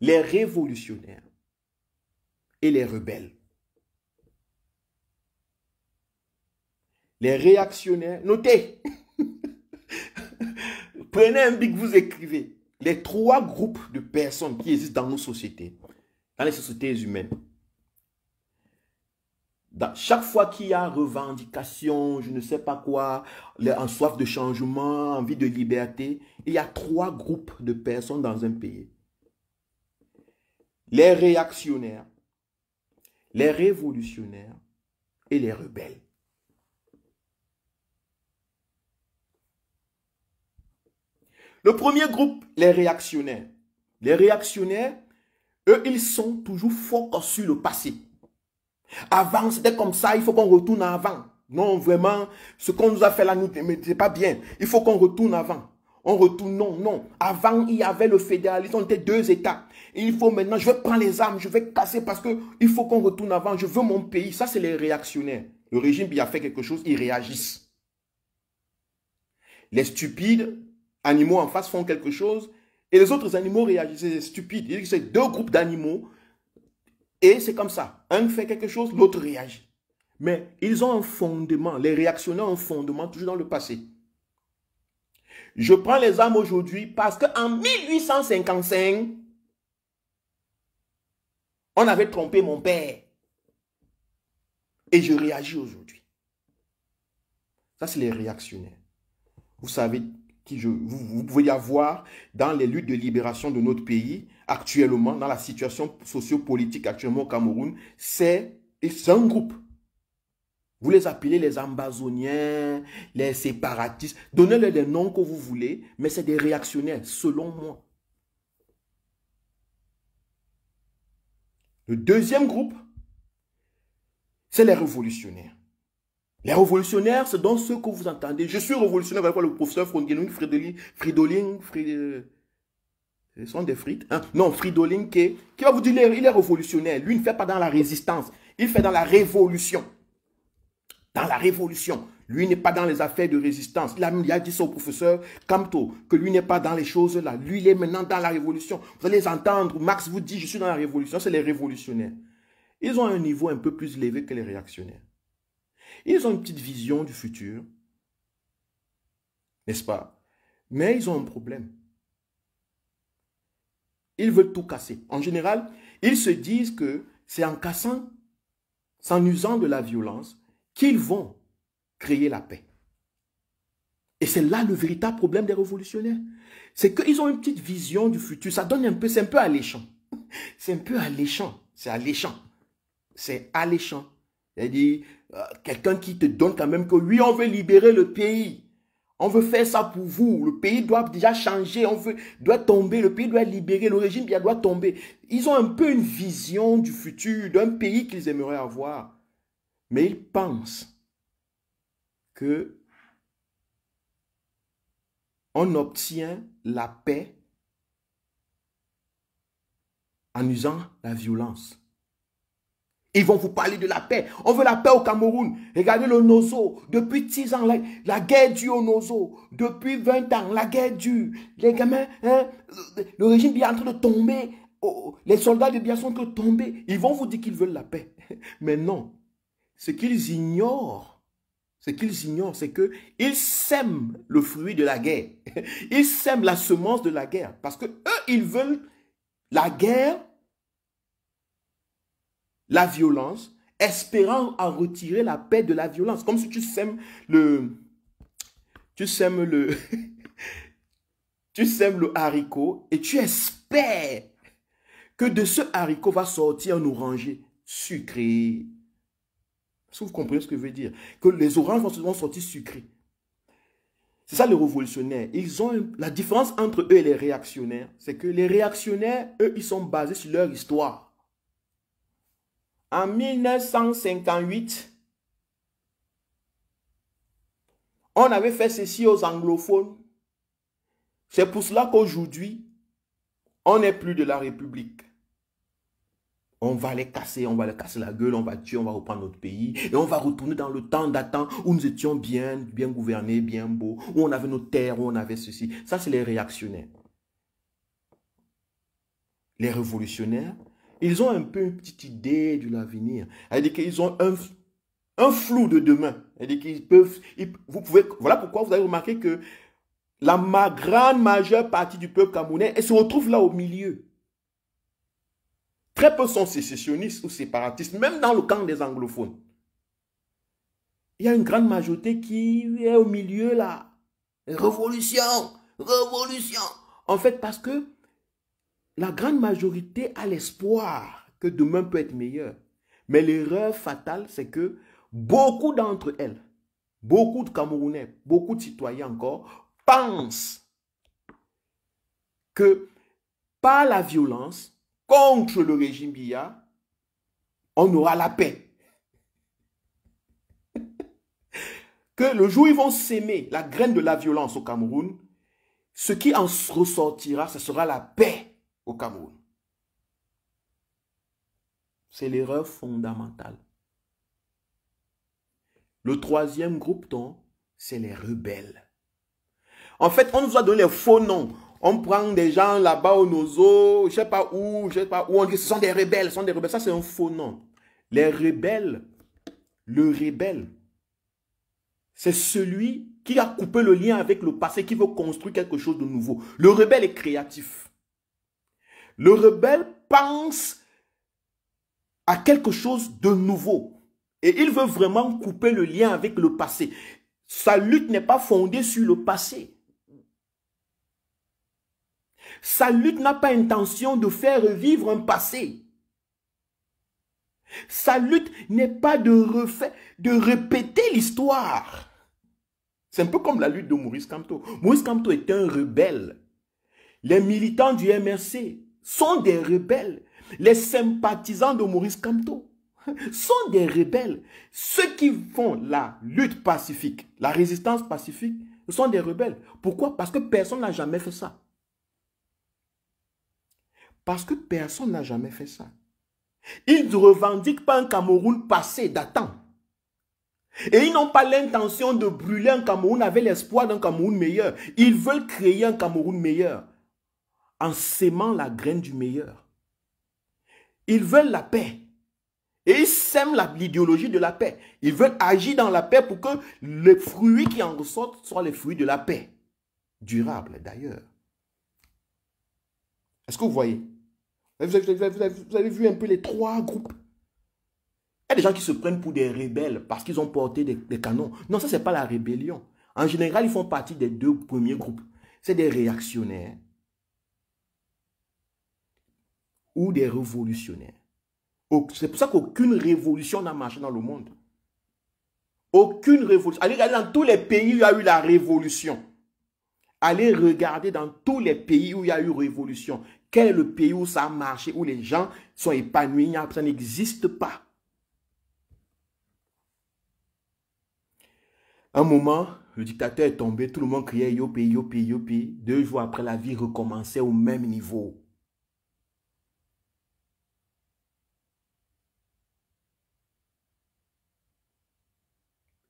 les révolutionnaires et les rebelles. Les réactionnaires, notez, prenez un que vous écrivez les trois groupes de personnes qui existent dans nos sociétés, dans les sociétés humaines chaque fois qu'il y a revendication, je ne sais pas quoi, en soif de changement, envie de liberté, il y a trois groupes de personnes dans un pays. Les réactionnaires, les révolutionnaires et les rebelles. Le premier groupe, les réactionnaires. Les réactionnaires, eux, ils sont toujours focus sur le passé. Avant, c'était comme ça, il faut qu'on retourne avant. Non, vraiment, ce qu'on nous a fait là, nous, c'est pas bien. Il faut qu'on retourne avant. On retourne, non, non. Avant, il y avait le fédéralisme, on était deux États. il faut maintenant, je vais prendre les armes, je vais casser parce que il faut qu'on retourne avant. Je veux mon pays. Ça, c'est les réactionnaires. Le régime il a fait quelque chose, ils réagissent. Les stupides, animaux en face font quelque chose, et les autres animaux réagissent. C'est stupide. Il y deux groupes d'animaux et c'est comme ça. Un fait quelque chose, l'autre réagit. Mais ils ont un fondement. Les réactionnaires ont un fondement toujours dans le passé. Je prends les armes aujourd'hui parce qu'en 1855, on avait trompé mon père. Et je réagis aujourd'hui. Ça, c'est les réactionnaires. Vous savez qui je, vous, vous pouvez y avoir dans les luttes de libération de notre pays actuellement, dans la situation sociopolitique actuellement au Cameroun, c'est un groupe. Vous les appelez les ambazoniens, les séparatistes, donnez-leur les noms que vous voulez, mais c'est des réactionnaires, selon moi. Le deuxième groupe, c'est les révolutionnaires. Les révolutionnaires, c'est dans ceux que vous entendez. Je suis révolutionnaire, avec le professeur Frondinou, Fridolin, Fridolin, ce sont des frites. Hein. Non, Fridolin qui, va vous dire il est révolutionnaire. Lui ne fait pas dans la résistance. Il fait dans la révolution. Dans la révolution. Lui n'est pas dans les affaires de résistance. Il a, dit ça au professeur Camto, que lui n'est pas dans les choses là. Lui, il est maintenant dans la révolution. Vous allez entendre, Marx vous dit, je suis dans la révolution. C'est les révolutionnaires. Ils ont un niveau un peu plus élevé que les réactionnaires. Ils ont une petite vision du futur, n'est-ce pas Mais ils ont un problème. Ils veulent tout casser. En général, ils se disent que c'est en cassant, en usant de la violence, qu'ils vont créer la paix. Et c'est là le véritable problème des révolutionnaires. C'est qu'ils ont une petite vision du futur. Ça donne un peu, c'est un peu alléchant. C'est un peu alléchant. C'est alléchant. C'est alléchant. C'est-à-dire, euh, quelqu'un qui te donne quand même que oui, on veut libérer le pays. On veut faire ça pour vous. Le pays doit déjà changer. On veut, doit tomber. Le pays doit libérer. Le régime doit tomber. Ils ont un peu une vision du futur, d'un pays qu'ils aimeraient avoir. Mais ils pensent que on obtient la paix en usant la violence. Ils vont vous parler de la paix. On veut la paix au Cameroun. Regardez le Nozo. Depuis 10 ans, la, guerre dure au Nozo. Depuis 20 ans, la guerre dure. Les gamins, hein, le régime est en train de tomber. Oh, oh, les soldats de bien sont en train de tomber. Ils vont vous dire qu'ils veulent la paix. Mais non. Ce qu'ils ignorent, ce qu'ils ignorent, c'est qu'ils sèment le fruit de la guerre. Ils sèment la semence de la guerre. Parce que eux, ils veulent la guerre la violence, espérant en retirer la paix de la violence. Comme si tu sèmes le... Tu sèmes le... tu sèmes le haricot et tu espères que de ce haricot va sortir un oranger sucré. Est-ce que vous comprenez ce que je veux dire Que les oranges vont sortir sucrés. C'est ça les révolutionnaires. Ils ont la différence entre eux et les réactionnaires, c'est que les réactionnaires, eux, ils sont basés sur leur histoire en 1958, on avait fait ceci aux anglophones. C'est pour cela qu'aujourd'hui, on n'est plus de la République. On va les casser, on va les casser la gueule, on va tuer, on va reprendre notre pays. Et on va retourner dans le temps d'attente où nous étions bien, bien gouvernés, bien beaux, où on avait nos terres, où on avait ceci. Ça, c'est les réactionnaires. Les révolutionnaires, ils ont un peu une petite idée de l'avenir. Elle dit qu'ils ont un, flou de demain. Elle dit qu'ils peuvent. vous pouvez, voilà pourquoi vous avez remarqué que la grande majeure partie du peuple camounais se retrouve là au milieu. Très peu sont sécessionnistes ou séparatistes, même dans le camp des anglophones. Il y a une grande majorité qui est au milieu là. Révolution, révolution. En fait, parce que la grande majorité a l'espoir que demain peut être meilleur. Mais l'erreur fatale, c'est que beaucoup d'entre elles, beaucoup de Camerounais, beaucoup de citoyens encore, pensent que par la violence contre le régime BIA, on aura la paix. que le jour où ils vont s'aimer la graine de la violence au Cameroun, ce qui en ressortira, ce sera la paix au Cameroun. C'est l'erreur fondamentale. Le troisième groupe, c'est les rebelles. En fait, on nous a donné les faux noms. On prend des gens là-bas au Nozo, je sais pas où, je sais pas où, on dit ce sont des rebelles, ce sont des rebelles. Ça, c'est un faux nom. Les rebelles, le rebelle, c'est celui qui a coupé le lien avec le passé, qui veut construire quelque chose de nouveau. Le rebelle est créatif. Le rebelle pense à quelque chose de nouveau. Et il veut vraiment couper le lien avec le passé. Sa lutte n'est pas fondée sur le passé. Sa lutte n'a pas intention de faire vivre un passé. Sa lutte n'est pas de, refaire, de répéter l'histoire. C'est un peu comme la lutte de Maurice Camteau. Maurice Camteau était un rebelle. Les militants du MRC sont des rebelles. Les sympathisants de Maurice Camteau sont des rebelles. Ceux qui font la lutte pacifique, la résistance pacifique, sont des rebelles. Pourquoi Parce que personne n'a jamais fait ça. Parce que personne n'a jamais fait ça. Ils ne revendiquent pas un Cameroun passé datant. Et ils n'ont pas l'intention de brûler un Cameroun avec l'espoir d'un Cameroun meilleur. Ils veulent créer un Cameroun meilleur en sémant la graine du meilleur. Ils veulent la paix. Et ils sèment l'idéologie de la paix. Ils veulent agir dans la paix pour que les fruits qui en ressortent soient les fruits de la paix. Durable, d'ailleurs. Est-ce que vous voyez vous avez, vu un peu les trois groupes. Il y a des gens qui se prennent pour des rebelles parce qu'ils ont porté des, des canons. Non, ça, ce n'est pas la rébellion. En général, ils font partie des deux premiers groupes. C'est des réactionnaires ou des révolutionnaires. C'est pour ça qu'aucune révolution n'a marché dans le monde. Aucune révolution. Allez regarder dans tous les pays où il y a eu la révolution. Allez regarder dans tous les pays où il y a eu révolution. Quel est le pays où ça a marché, où les gens sont épanouis Ça n'existe pas. Un moment, le dictateur est tombé, tout le monde criait pays, yo pays". Deux jours après, la vie recommençait au même niveau.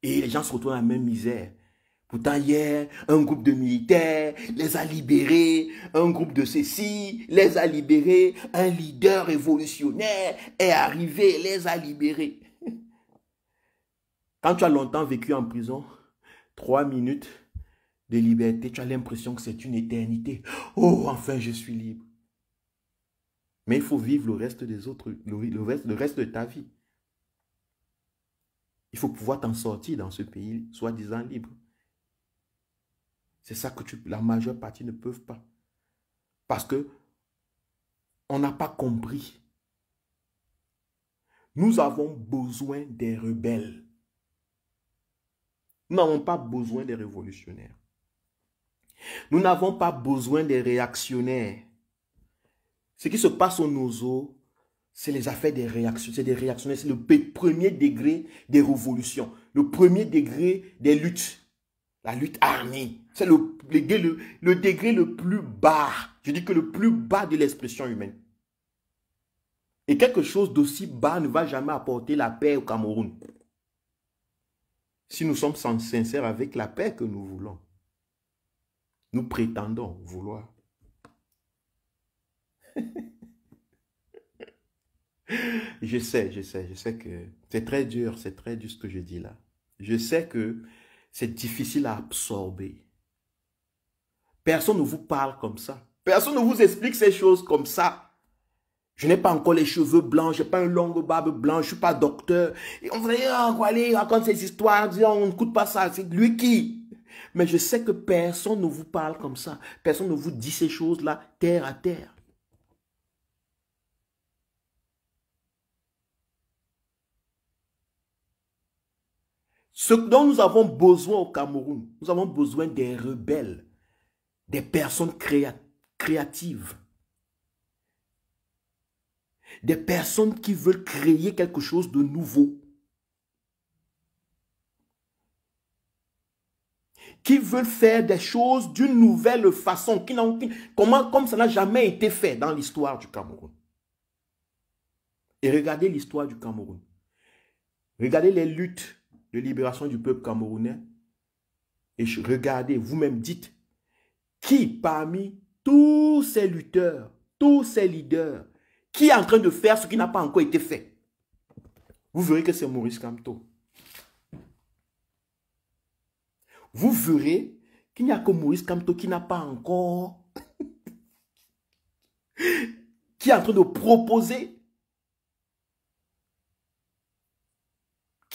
Et les gens se retrouvent dans la même misère. Pourtant, hier, un groupe de militaires les a libérés, un groupe de ceci les a libérés, un leader révolutionnaire est arrivé, les a libérés. Quand tu as longtemps vécu en prison, trois minutes de liberté, tu as l'impression que c'est une éternité. Oh, enfin, je suis libre. Mais il faut vivre le reste des autres, le reste de ta vie. Il faut pouvoir t'en sortir dans ce pays soi-disant libre. C'est ça que la majeure partie ne peuvent pas. Parce que on n'a pas compris. Nous avons besoin des rebelles. Nous n'avons pas besoin des révolutionnaires. Nous n'avons pas besoin des réactionnaires. Ce qui se passe au Nozo, c'est les affaires des réactions, c'est des réactionnaires, c'est le premier degré des révolutions, le premier degré des luttes, la lutte armée. C'est le, le, le degré le plus bas, je dis que le plus bas de l'expression humaine. Et quelque chose d'aussi bas ne va jamais apporter la paix au Cameroun. Si nous sommes sincères avec la paix que nous voulons, nous prétendons vouloir. je sais, je sais, je sais que c'est très dur, c'est très dur ce que je dis là. Je sais que c'est difficile à absorber. Personne ne vous parle comme ça. Personne ne vous explique ces choses comme ça. Je n'ai pas encore les cheveux blancs, j'ai pas une longue barbe blanche, je suis pas docteur. Et on va raconte ces histoires, on ne coûte pas ça, c'est lui qui. Mais je sais que personne ne vous parle comme ça. Personne ne vous dit ces choses-là terre à terre. Ce dont nous avons besoin au Cameroun, nous avons besoin des rebelles, des personnes créatives, des personnes qui veulent créer quelque chose de nouveau, qui veulent faire des choses d'une nouvelle façon, qui comment, comme ça n'a jamais été fait dans l'histoire du Cameroun. Et regardez l'histoire du Cameroun. Regardez les luttes de libération du peuple camerounais. Et regardez, vous-même dites, qui parmi tous ces lutteurs, tous ces leaders, qui est en train de faire ce qui n'a pas encore été fait Vous verrez que c'est Maurice Camteau. Vous verrez qu'il n'y a que Maurice Camteau qui n'a pas encore... qui est en train de proposer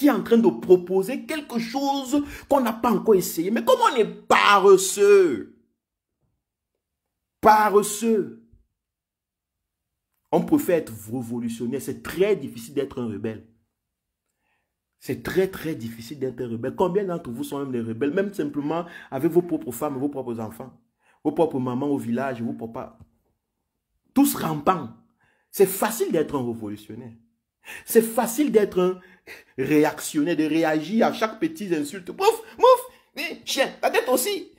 qui en train de proposer quelque chose qu'on n'a pas encore essayé. Mais comment on est paresseux, paresseux, on préfère être révolutionnaire. C'est très difficile d'être un rebelle. C'est très, très difficile d'être un rebelle. Combien d'entre vous sont même des rebelles, même simplement avec vos propres femmes, vos propres enfants, vos propres mamans au village, vos papas. Tous rampants. C'est facile d'être un révolutionnaire. C'est facile d'être un réactionnaire, de réagir à chaque petite insulte. Pouf, mouf, eh, chien, ta tête aussi.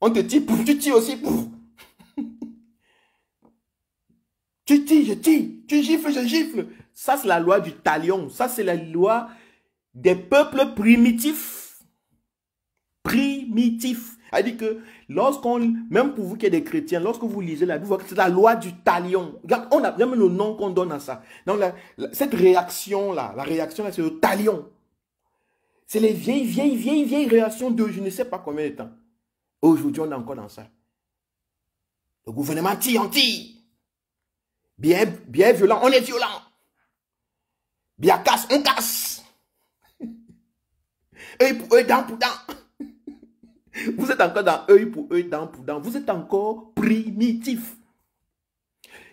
On te dit pouf, tu tires aussi, pouf. tu tires, je tire, tu gifles, je gifle. Ça, c'est la loi du talion. Ça, c'est la loi des peuples primitifs. Primitifs. Elle dit que lorsqu'on, même pour vous qui êtes des chrétiens, lorsque vous lisez la Bible, c'est la loi du talion. Regarde, on a même le nom qu'on donne à ça. Donc, cette réaction-là, la réaction-là, c'est le talion. C'est les vieilles, vieilles, vieilles, vieilles réactions de je ne sais pas combien de temps. Aujourd'hui, on est encore dans ça. Le gouvernement tient on Bien, bien violent, on est violent. Bien casse, on casse. Et pour pour dans encore dans œil pour œil, dent pour dent. Vous êtes encore primitif.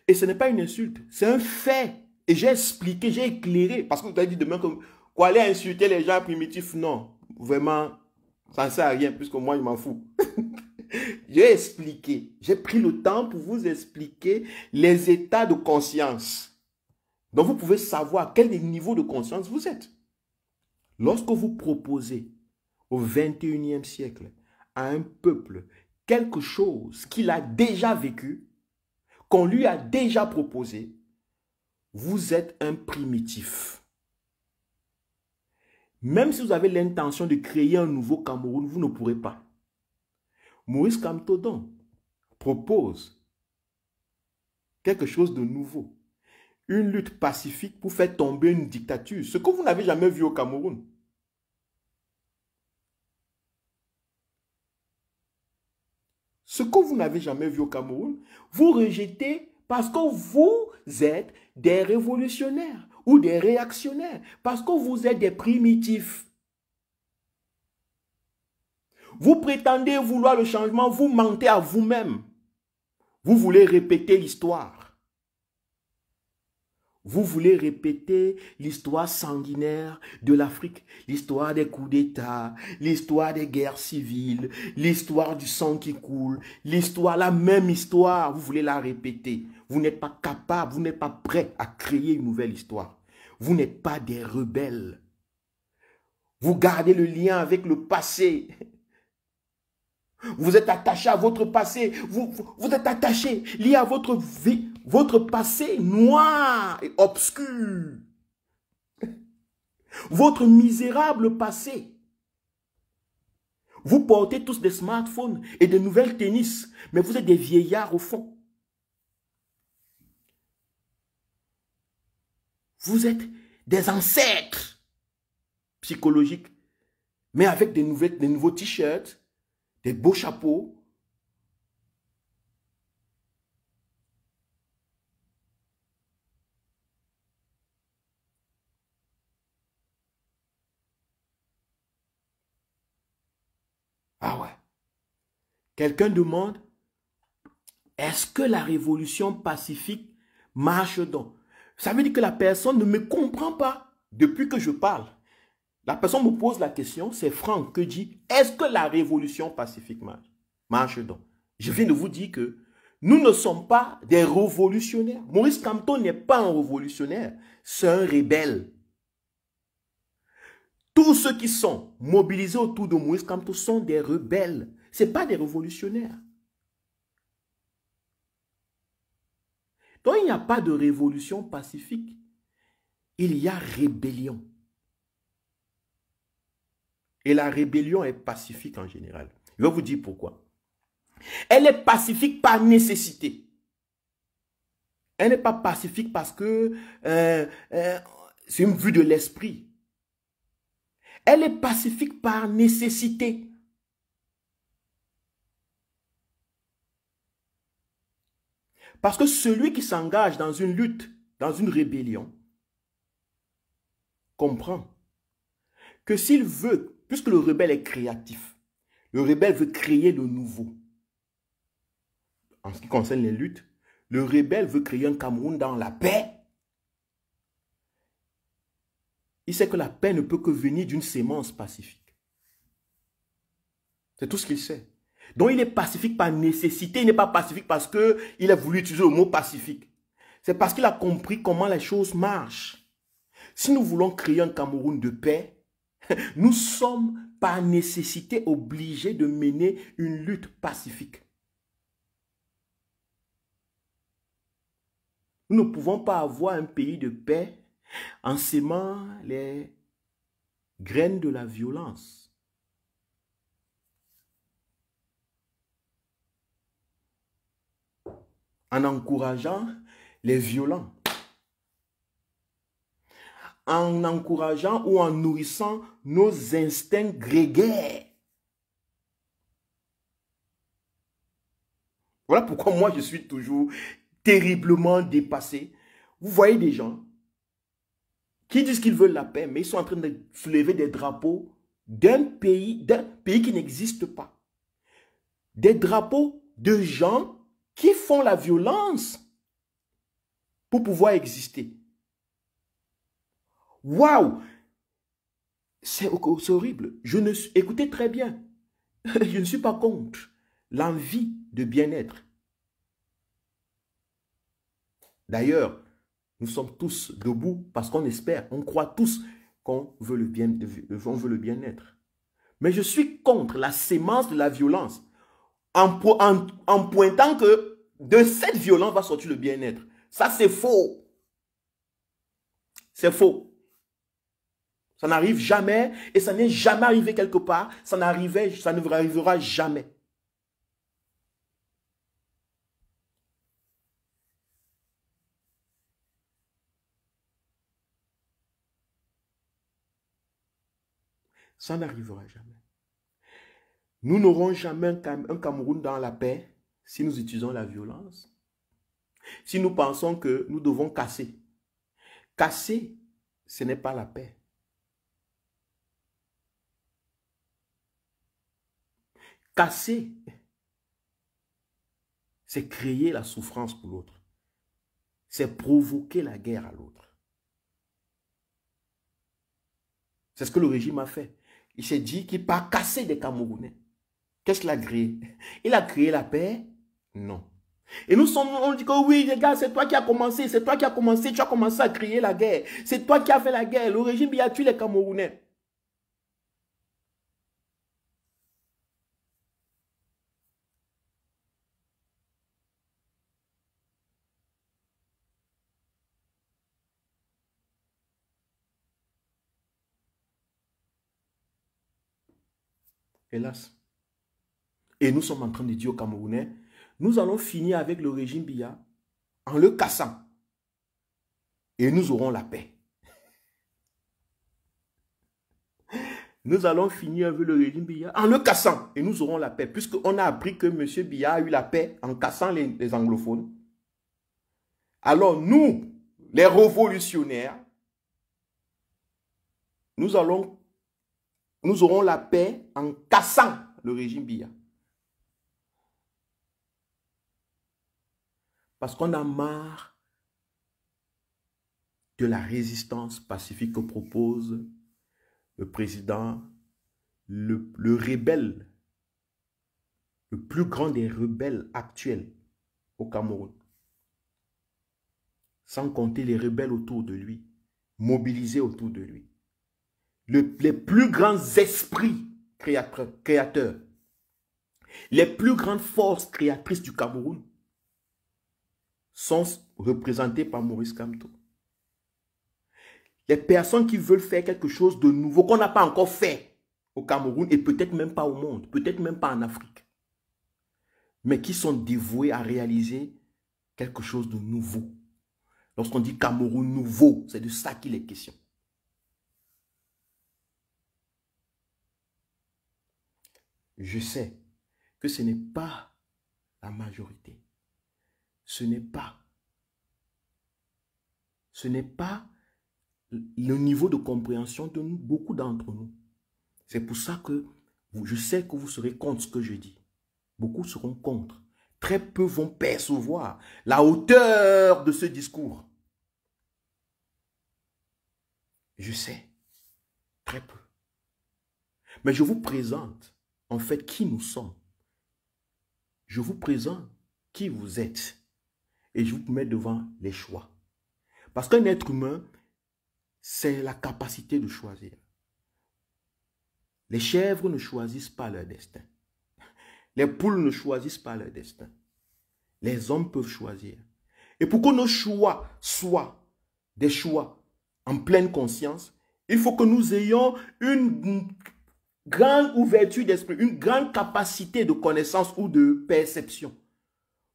Et ce n'est pas une insulte, c'est un fait. Et j'ai expliqué, j'ai éclairé. Parce que vous avez dit demain que quoi aller insulter les gens primitifs, non. Vraiment, ça ne sert à rien, puisque moi, je m'en fous. j'ai expliqué, j'ai pris le temps pour vous expliquer les états de conscience. Donc vous pouvez savoir quel niveau de conscience vous êtes. Lorsque vous proposez au 21e siècle à un peuple quelque chose qu'il a déjà vécu, qu'on lui a déjà proposé, vous êtes un primitif. Même si vous avez l'intention de créer un nouveau Cameroun, vous ne pourrez pas. Maurice Camtodon propose quelque chose de nouveau. Une lutte pacifique pour faire tomber une dictature, ce que vous n'avez jamais vu au Cameroun. ce que vous n'avez jamais vu au Cameroun, vous rejetez parce que vous êtes des révolutionnaires ou des réactionnaires, parce que vous êtes des primitifs. Vous prétendez vouloir le changement, vous mentez à vous-même. Vous voulez répéter l'histoire. Vous voulez répéter l'histoire sanguinaire de l'Afrique, l'histoire des coups d'État, l'histoire des guerres civiles, l'histoire du sang qui coule, l'histoire, la même histoire, vous voulez la répéter. Vous n'êtes pas capable, vous n'êtes pas prêt à créer une nouvelle histoire. Vous n'êtes pas des rebelles. Vous gardez le lien avec le passé. Vous êtes attaché à votre passé. Vous, vous êtes attaché, lié à votre vie votre passé noir et obscur, votre misérable passé. Vous portez tous des smartphones et des nouvelles tennis, mais vous êtes des vieillards au fond. Vous êtes des ancêtres psychologiques, mais avec des, nouvelles, des nouveaux t-shirts, des beaux chapeaux, Ah ouais. Quelqu'un demande, est-ce que la révolution pacifique marche donc Ça veut dire que la personne ne me comprend pas depuis que je parle. La personne me pose la question, c'est Franck que dit, est-ce que la révolution pacifique marche Marche donc. Je viens de vous dire que nous ne sommes pas des révolutionnaires. Maurice Campton n'est pas un révolutionnaire, c'est un rebelle. Tous ceux qui sont mobilisés autour de Moïse Kamto sont des rebelles. Ce pas des révolutionnaires. Donc il n'y a pas de révolution pacifique. Il y a rébellion. Et la rébellion est pacifique en général. Je vais vous dire pourquoi. Elle est pacifique par nécessité. Elle n'est pas pacifique parce que euh, euh, c'est une vue de l'esprit. Elle est pacifique par nécessité. Parce que celui qui s'engage dans une lutte, dans une rébellion, comprend que s'il veut, puisque le rebelle est créatif, le rebelle veut créer le nouveau. En ce qui concerne les luttes, le rebelle veut créer un Cameroun dans la paix il sait que la paix ne peut que venir d'une sémence pacifique. C'est tout ce qu'il sait. Donc il est pacifique par nécessité, il n'est pas pacifique parce qu'il a voulu utiliser le mot pacifique. C'est parce qu'il a compris comment les choses marchent. Si nous voulons créer un Cameroun de paix, nous sommes par nécessité obligés de mener une lutte pacifique. Nous ne pouvons pas avoir un pays de paix en sémant les graines de la violence. En encourageant les violents. En encourageant ou en nourrissant nos instincts grégaires. Voilà pourquoi moi je suis toujours terriblement dépassé. Vous voyez des gens qui disent qu'ils veulent la paix, mais ils sont en train de lever des drapeaux d'un pays, d'un pays qui n'existe pas. Des drapeaux de gens qui font la violence pour pouvoir exister. Waouh C'est horrible. Je ne, écoutez très bien. Je ne suis pas contre l'envie de bien-être. D'ailleurs, nous sommes tous debout parce qu'on espère, on croit tous qu'on veut le bien-être. Veut le bien -être. Mais je suis contre la sémence de la violence en, pointant que de cette violence va sortir le bien-être. Ça, c'est faux. C'est faux. Ça n'arrive jamais et ça n'est jamais arrivé quelque part. Ça n'arrivait, ça ne arrivera jamais. Ça n'arrivera jamais. Nous n'aurons jamais un Cameroun dans la paix si nous utilisons la violence. Si nous pensons que nous devons casser. Casser, ce n'est pas la paix. Casser, c'est créer la souffrance pour l'autre. C'est provoquer la guerre à l'autre. C'est ce que le régime a fait il s'est dit qu'il part casser des Camerounais. Qu'est-ce qu'il a créé Il a créé la paix Non. Et nous sommes, on dit que oui, les gars, c'est toi qui as commencé, c'est toi qui as commencé, tu as commencé à créer la guerre, c'est toi qui as fait la guerre, le régime, il a tué les Camerounais. hélas. Et nous sommes en train de dire aux Camerounais, nous allons finir avec le régime Biya en le cassant. Et nous aurons la paix. Nous allons finir avec le régime Biya en le cassant et nous aurons la paix. Puisqu'on a appris que M. Biya a eu la paix en cassant les anglophones. Alors nous, les révolutionnaires, nous allons nous aurons la paix en cassant le régime Biya. Parce qu'on a marre de la résistance pacifique que propose le président, le, le rebelle, le plus grand des rebelles actuels au Cameroun. Sans compter les rebelles autour de lui, mobilisés autour de lui les plus grands esprits créateurs, créateurs, les plus grandes forces créatrices du Cameroun sont représentées par Maurice Kamto. Les personnes qui veulent faire quelque chose de nouveau qu'on n'a pas encore fait au Cameroun et peut-être même pas au monde, peut-être même pas en Afrique, mais qui sont dévouées à réaliser quelque chose de nouveau. Lorsqu'on dit Cameroun nouveau, c'est de ça qu'il est question. je sais que ce n'est pas la majorité. Ce n'est pas. Ce n'est pas le niveau de compréhension de beaucoup d'entre nous. C'est pour ça que je sais que vous serez contre ce que je dis. Beaucoup seront contre. Très peu vont percevoir la hauteur de ce discours. Je sais. Très peu. Mais je vous présente en fait qui nous sommes. Je vous présente qui vous êtes et je vous mets devant les choix. Parce qu'un être humain, c'est la capacité de choisir. Les chèvres ne choisissent pas leur destin. Les poules ne choisissent pas leur destin. Les hommes peuvent choisir. Et pour que nos choix soient des choix en pleine conscience, il faut que nous ayons une grande ouverture d'esprit, une grande capacité de connaissance ou de perception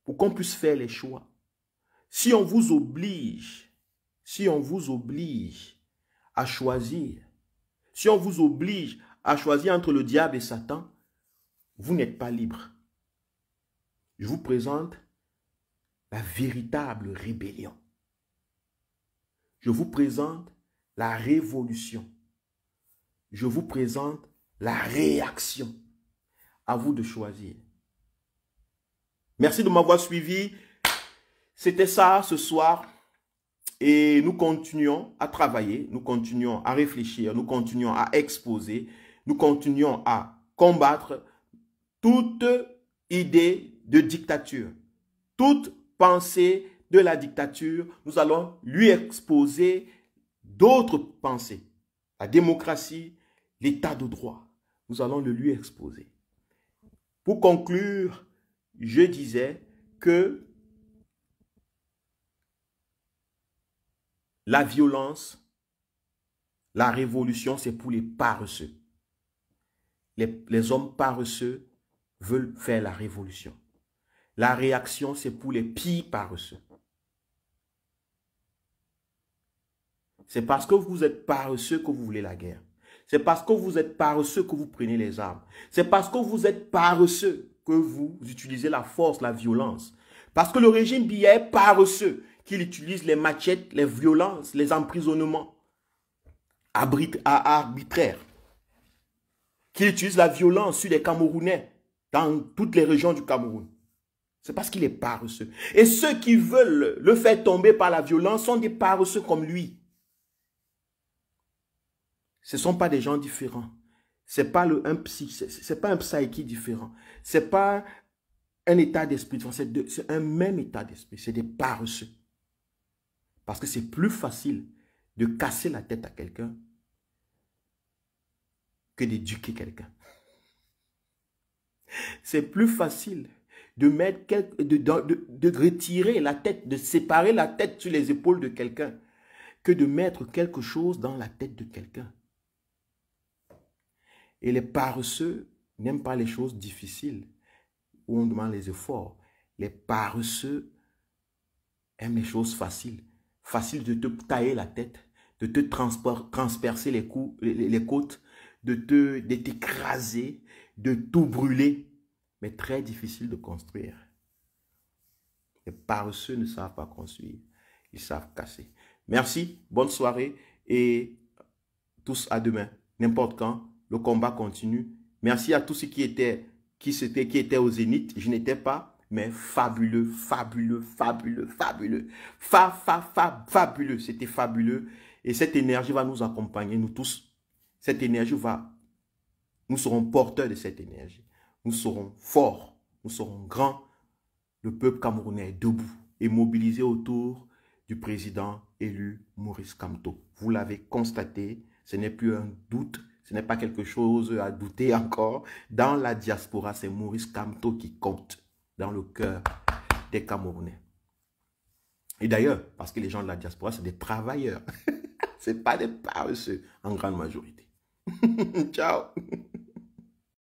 pour qu'on puisse faire les choix. Si on vous oblige, si on vous oblige à choisir, si on vous oblige à choisir entre le diable et Satan, vous n'êtes pas libre. Je vous présente la véritable rébellion. Je vous présente la révolution. Je vous présente la réaction. À vous de choisir. Merci de m'avoir suivi. C'était ça ce soir. Et nous continuons à travailler, nous continuons à réfléchir, nous continuons à exposer, nous continuons à combattre toute idée de dictature, toute pensée de la dictature. Nous allons lui exposer d'autres pensées, la démocratie, l'état de droit nous allons le lui exposer. Pour conclure, je disais que la violence, la révolution, c'est pour les paresseux. Les, hommes paresseux veulent faire la révolution. La réaction, c'est pour les pires paresseux. C'est parce que vous êtes paresseux que vous voulez la guerre. C'est parce que vous êtes paresseux que vous prenez les armes. C'est parce que vous êtes paresseux que vous utilisez la force, la violence. Parce que le régime Biya est paresseux qu'il utilise les machettes, les violences, les emprisonnements arbitraires. Qu'il utilise la violence sur les Camerounais dans toutes les régions du Cameroun. C'est parce qu'il est paresseux. Et ceux qui veulent le faire tomber par la violence sont des paresseux comme lui. Ce ne sont pas des gens différents. Ce n'est pas, un psy, c'est pas un psyche différent. Ce n'est pas un état d'esprit différent. C'est un même état d'esprit. C'est des paresseux. Parce que c'est plus facile de casser la tête à quelqu'un que d'éduquer quelqu'un. C'est plus facile de mettre quelque, de, de, de, retirer la tête, de séparer la tête sur les épaules de quelqu'un, que de mettre quelque chose dans la tête de quelqu'un. Et les paresseux n'aiment pas les choses difficiles où on demande les efforts. Les paresseux aiment les choses faciles. Facile de te tailler la tête, de te transpercer les, côtes, de t'écraser, de, de tout brûler, mais très difficile de construire. Les paresseux ne savent pas construire, ils savent casser. Merci, bonne soirée et tous à demain, n'importe quand. Le combat continue. Merci à tous ceux qui étaient, qui étaient, qui étaient au zénith. Je n'étais pas, mais fabuleux, fabuleux, fabuleux, fabuleux. Fa, fa, fa, fabuleux. C'était fabuleux. Et cette énergie va nous accompagner, nous tous. Cette énergie va... Nous serons porteurs de cette énergie. Nous serons forts. Nous serons grands. Le peuple camerounais est debout et mobilisé autour du président élu Maurice Kamto. Vous l'avez constaté, ce n'est plus un doute, ce n'est pas quelque chose à douter encore. Dans la diaspora, c'est Maurice Camto qui compte dans le cœur des Camerounais. Et d'ailleurs, parce que les gens de la diaspora, c'est des travailleurs. Ce c'est pas des paresseux en grande majorité. Ciao